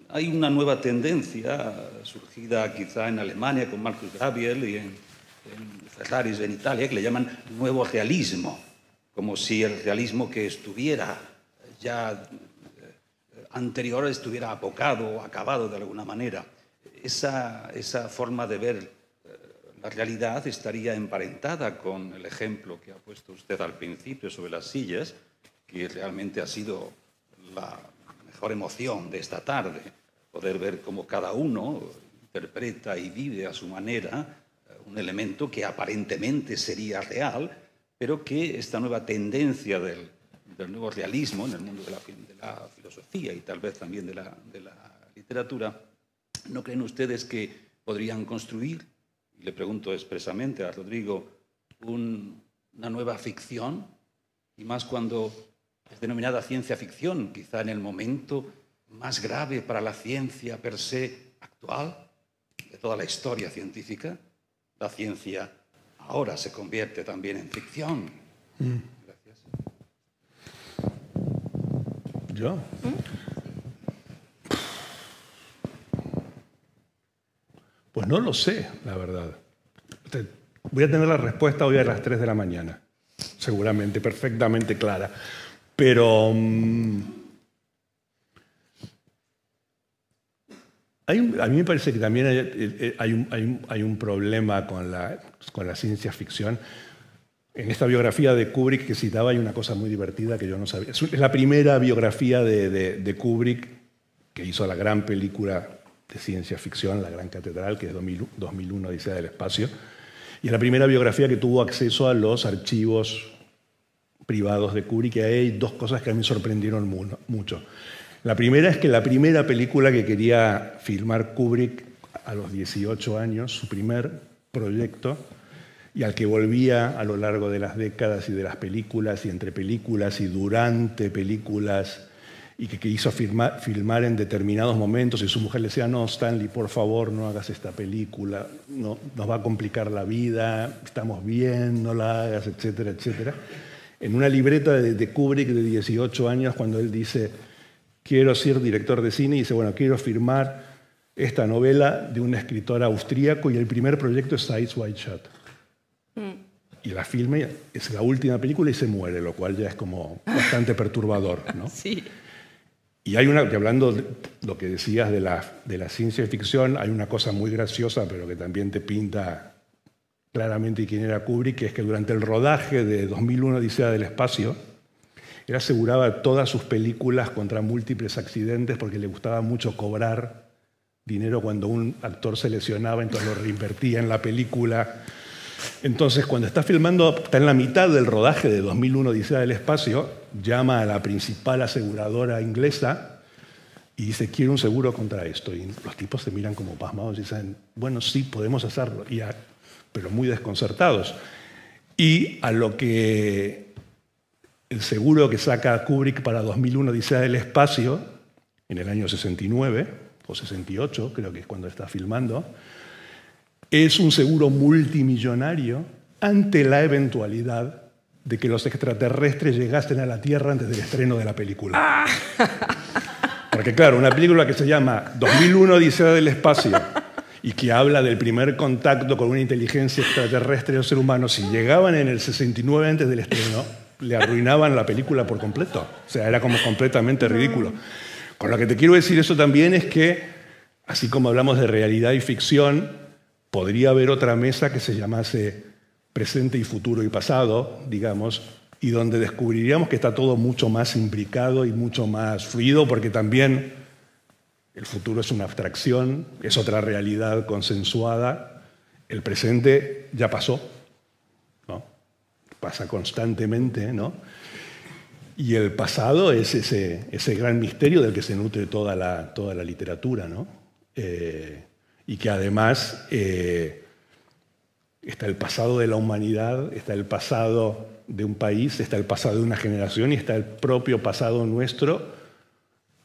hay una nueva tendencia surgida quizá en Alemania con Marcus Gabriel y en, en Ferraris en Italia que le llaman nuevo realismo, como si el realismo que estuviera ya eh, anterior estuviera apocado o acabado de alguna manera. Esa, esa forma de ver eh, la realidad estaría emparentada con el ejemplo que ha puesto usted al principio sobre las sillas, que realmente ha sido la emoción de esta tarde, poder ver cómo cada uno interpreta y vive a su manera eh, un elemento que aparentemente sería real, pero que esta nueva tendencia del, nuevo realismo en el mundo de la, filosofía y tal vez también de la, literatura, ¿no creen ustedes que podrían construir, le pregunto expresamente a Rodrigo, una nueva ficción? Y más cuando es denominada ciencia ficción, quizá en el momento más grave para la ciencia per se actual de toda la historia científica, la ciencia ahora se convierte también en ficción. Mm. Gracias. ¿Yo? Pues no lo sé, la verdad. Voy a tener la respuesta hoy a las 3 de la mañana, seguramente, perfectamente clara. Pero mm, a mí me parece que también hay, eh, un, problema con la, ciencia ficción. En esta biografía de Kubrick que citaba hay una cosa muy divertida que yo no sabía. Es la primera biografía de, Kubrick que hizo la gran película de ciencia ficción, La Gran Catedral, que es 2001, Odisea del Espacio. Y es la primera biografía que tuvo acceso a los archivos privados de Kubrick, y hay dos cosas que a mí sorprendieron mucho. La primera es que la primera película que quería filmar Kubrick a los 18 años, su primer proyecto, y al que volvía a lo largo de las décadas y de las películas, y entre películas y durante películas, y que quiso filmar en determinados momentos y su mujer le decía, no, Stanley, por favor, no hagas esta película, no, nos va a complicar la vida, estamos bien, no la hagas, etcétera, etcétera en una libreta de, Kubrick de 18 años cuando él dice, quiero ser director de cine, y dice, bueno, quiero firmar esta novela de un escritor austríaco y el primer proyecto es Sides White Shot. Mm. Y la filme es la última película y se muere, lo cual ya es como bastante *laughs* perturbador. ¿no? Sí. Y hay una, que hablando de lo que decías de la, de la ciencia ficción, hay una cosa muy graciosa, pero que también te pinta claramente quién era Kubrick, que es que durante el rodaje de 2001 Odisea del Espacio, él aseguraba todas sus películas contra múltiples accidentes porque le gustaba mucho cobrar dinero cuando un actor se lesionaba, entonces lo reinvertía en la película. Entonces, cuando está filmando, está en la mitad del rodaje de 2001 Odisea del Espacio, llama a la principal aseguradora inglesa y dice, quiero un seguro contra esto. Y los tipos se miran como pasmados y dicen, bueno, sí, podemos hacerlo. Y pero muy desconcertados. Y a lo que el seguro que saca Kubrick para 2001 dice del ah, espacio, en el año 69 o 68, creo que es cuando está filmando, es un seguro multimillonario ante la eventualidad de que los extraterrestres llegasen a la Tierra antes del estreno de la película. Ah. Porque claro, una película que se llama 2001 Odisea ah, del Espacio, y que habla del primer contacto con una inteligencia extraterrestre o ser humano, si llegaban en el 69 antes del estreno, le arruinaban la película por completo. O sea, era como completamente ridículo. Con lo que te quiero decir eso también es que, así como hablamos de realidad y ficción, podría haber otra mesa que se llamase presente y futuro y pasado, digamos, y donde descubriríamos que está todo mucho más implicado y mucho más fluido, porque también el futuro es una abstracción, es otra realidad consensuada. El presente ya pasó, pasa constantemente, ¿no? Y el pasado es ese, ese, gran misterio del que se nutre toda la, toda la literatura, ¿no? Eh, y que además eh, está el pasado de la humanidad, está el pasado de un país, está el pasado de una generación y está el propio pasado nuestro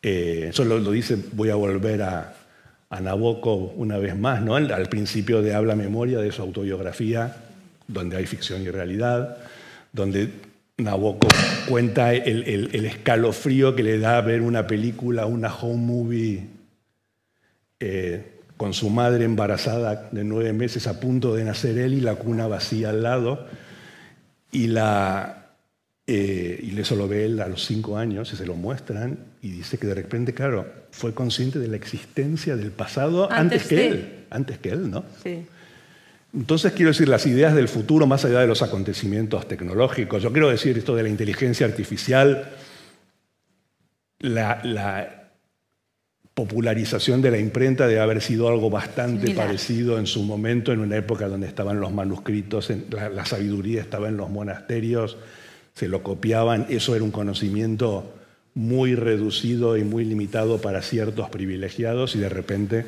eh, eso lo, dice, voy a volver a, a Nabokov una vez más, ¿no? al principio de Habla Memoria, de su autobiografía, donde hay ficción y realidad, donde Nabokov cuenta el, escalofrío que le da ver una película, una home movie, eh, con su madre embarazada de nueve meses a punto de nacer él y la cuna vacía al lado, y, la, eh, y eso lo ve él a los cinco años y se lo muestran, y dice que de repente, claro, fue consciente de la existencia del pasado antes, que él. Antes que él, ¿no? Sí. Entonces, quiero decir, las ideas del futuro, más allá de los acontecimientos tecnológicos, yo quiero decir esto de la inteligencia artificial, la, popularización de la imprenta debe haber sido algo bastante parecido en su momento, en una época donde estaban los manuscritos, la sabiduría estaba en los monasterios, se lo copiaban, eso era un conocimiento muy reducido y muy limitado para ciertos privilegiados y de repente,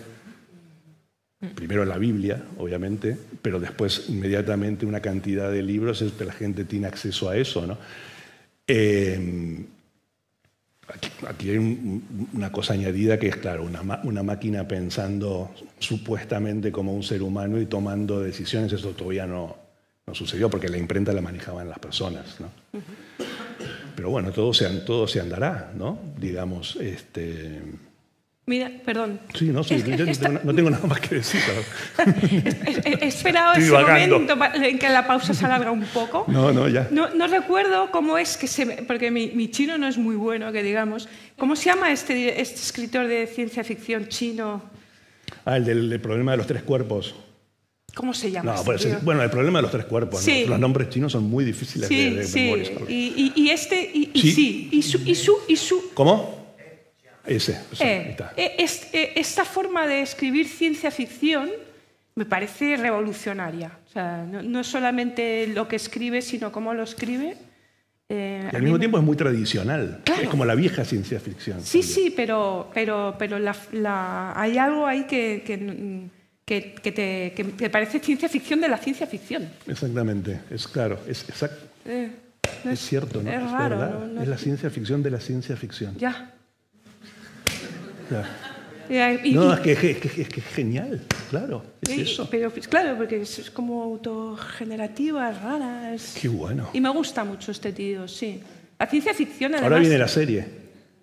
primero la Biblia, obviamente, pero después inmediatamente una cantidad de libros, es la gente tiene acceso a eso. ¿no? Eh, aquí, hay una cosa añadida que es, claro, una, máquina pensando supuestamente como un ser humano y tomando decisiones, eso todavía no, no sucedió porque la imprenta la manejaban las personas. ¿no? Pero bueno, todo se, todo se andará, ¿no? Digamos, este... Mira, perdón. Sí, no, no tengo nada más que decir. *laughs* He esperado ese momento en que la pausa se alarga un poco. No, no, ya. No, recuerdo cómo es que se... Porque mi, chino no es muy bueno, que digamos. ¿Cómo se llama este, este escritor de ciencia ficción chino? Ah, el del problema de los tres cuerpos. ¿Cómo se llama? Este pues, bueno, el problema de los tres cuerpos. Los nombres chinos son muy difíciles de, memorizar. sí. Y, este, y, sí, y su, y su, y ¿Cómo? Ese. Eh, eh, eh, esta forma de escribir ciencia ficción me parece revolucionaria. O sea, no, solamente lo que escribe, sino cómo lo escribe. y al mismo tiempo es muy tradicional. Es como la vieja ciencia ficción. Sí, sí, pero, pero, pero hay algo ahí que que, te, que, parece ciencia ficción de la ciencia ficción. Exactamente, es claro, es eh, es, cierto, ¿no? Es, es la ciencia ficción de la ciencia ficción. Ya. no, es que, es, que, es genial, claro, es eso. Pero pues, claro, porque es, como autogenerativa, es rara. Qué bueno. Y me gusta mucho este tío, sí. La ciencia ficción, además... Ahora viene la serie.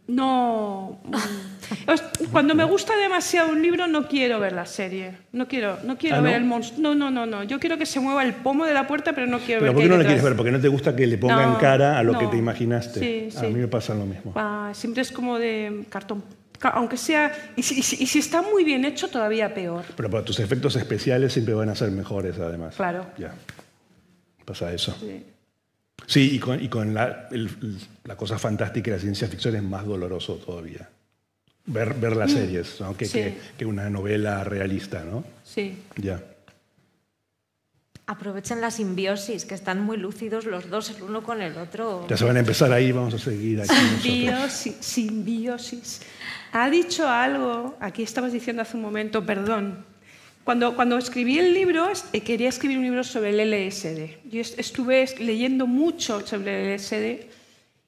No. Mm. Cuando me gusta demasiado un libro no quiero ver la serie. No quiero, no quiero ah, ver el monstruo. No, no, no, no. Yo quiero que se mueva el pomo de la puerta, pero no quiero ver. ¿Por qué no quieres ver? Porque no te gusta que le pongan cara a lo que te imaginaste. a mí me pasa lo mismo. siempre es como de cartón. Aunque sea. Y si, está muy bien hecho, todavía peor. Pero, tus efectos especiales siempre van a ser mejores, además. Claro. Ya. Pasa eso. Sí, y con, y con la, la, cosa fantástica y la ciencia ficción es más doloroso todavía. Ver, ver las mm. series, aunque que, una novela realista, ¿no? Sí. Ya. Aprovechen la simbiosis, que están muy lúcidos los dos, el uno con el otro. Ya se van a empezar ahí, vamos a seguir aquí. Simbiosis, simbiosis. Ha dicho algo, aquí estabas diciendo hace un momento, perdón, cuando, cuando escribí el libro, eh, quería escribir un libro sobre el LSD. Yo estuve leyendo mucho sobre el LSD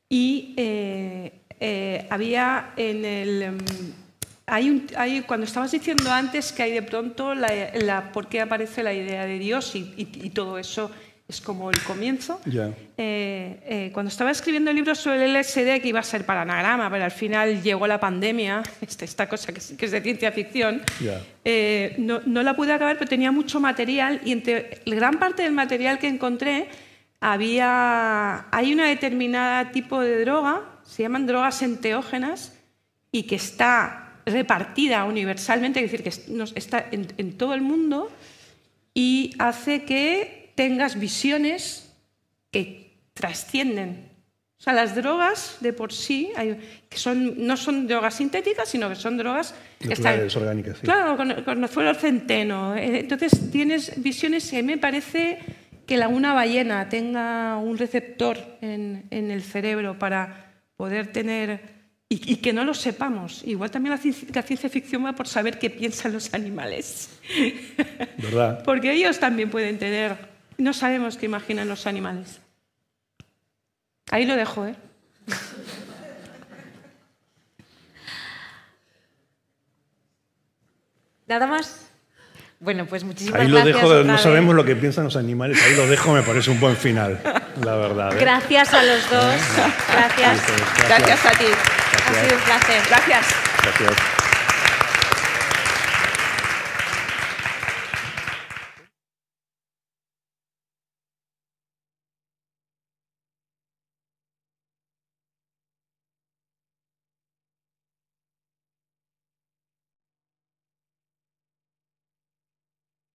y eh, eh, había en el... Mm, hay cuando estabas diciendo antes que hay de pronto la, por qué aparece la idea de Dios y todo eso es como el comienzo. Eh, eh, cuando estaba escribiendo el libro sobre el LSD, que iba a ser para anagrama, pero al final llegó la pandemia, *laughs* esta, cosa que es, de ciencia ficción, eh, no, la pude acabar, pero tenía mucho material y entre gran parte del material que encontré había, hay una determinada tipo de droga, se llaman drogas enteógenas, y que está repartida universalmente, es decir, que está en todo el mundo y hace que tengas visiones que trascienden. O sea, las drogas de por sí que no son drogas sintéticas, sino que son drogas... que están, orgánicas. Claro, con, con el centeno. Eh, entonces tienes visiones que me parece que la, una ballena tenga un receptor en, el cerebro para poder tener... Y, que no lo sepamos. Igual también la ciencia, la ciencia, ficción va por saber qué piensan los animales. ¿Verdad? *laughs* Porque ellos también pueden tener no sabemos qué imaginan los animales. Ahí lo dejo, ¿eh? ¿Nada más? Bueno, pues muchísimas gracias. Ahí lo dejo, no sabemos lo que piensan los animales, ahí lo dejo, me parece un buen final, la verdad. ¿eh? Gracias a los dos, gracias. Gracias, a ti, ha sido un placer. Gracias.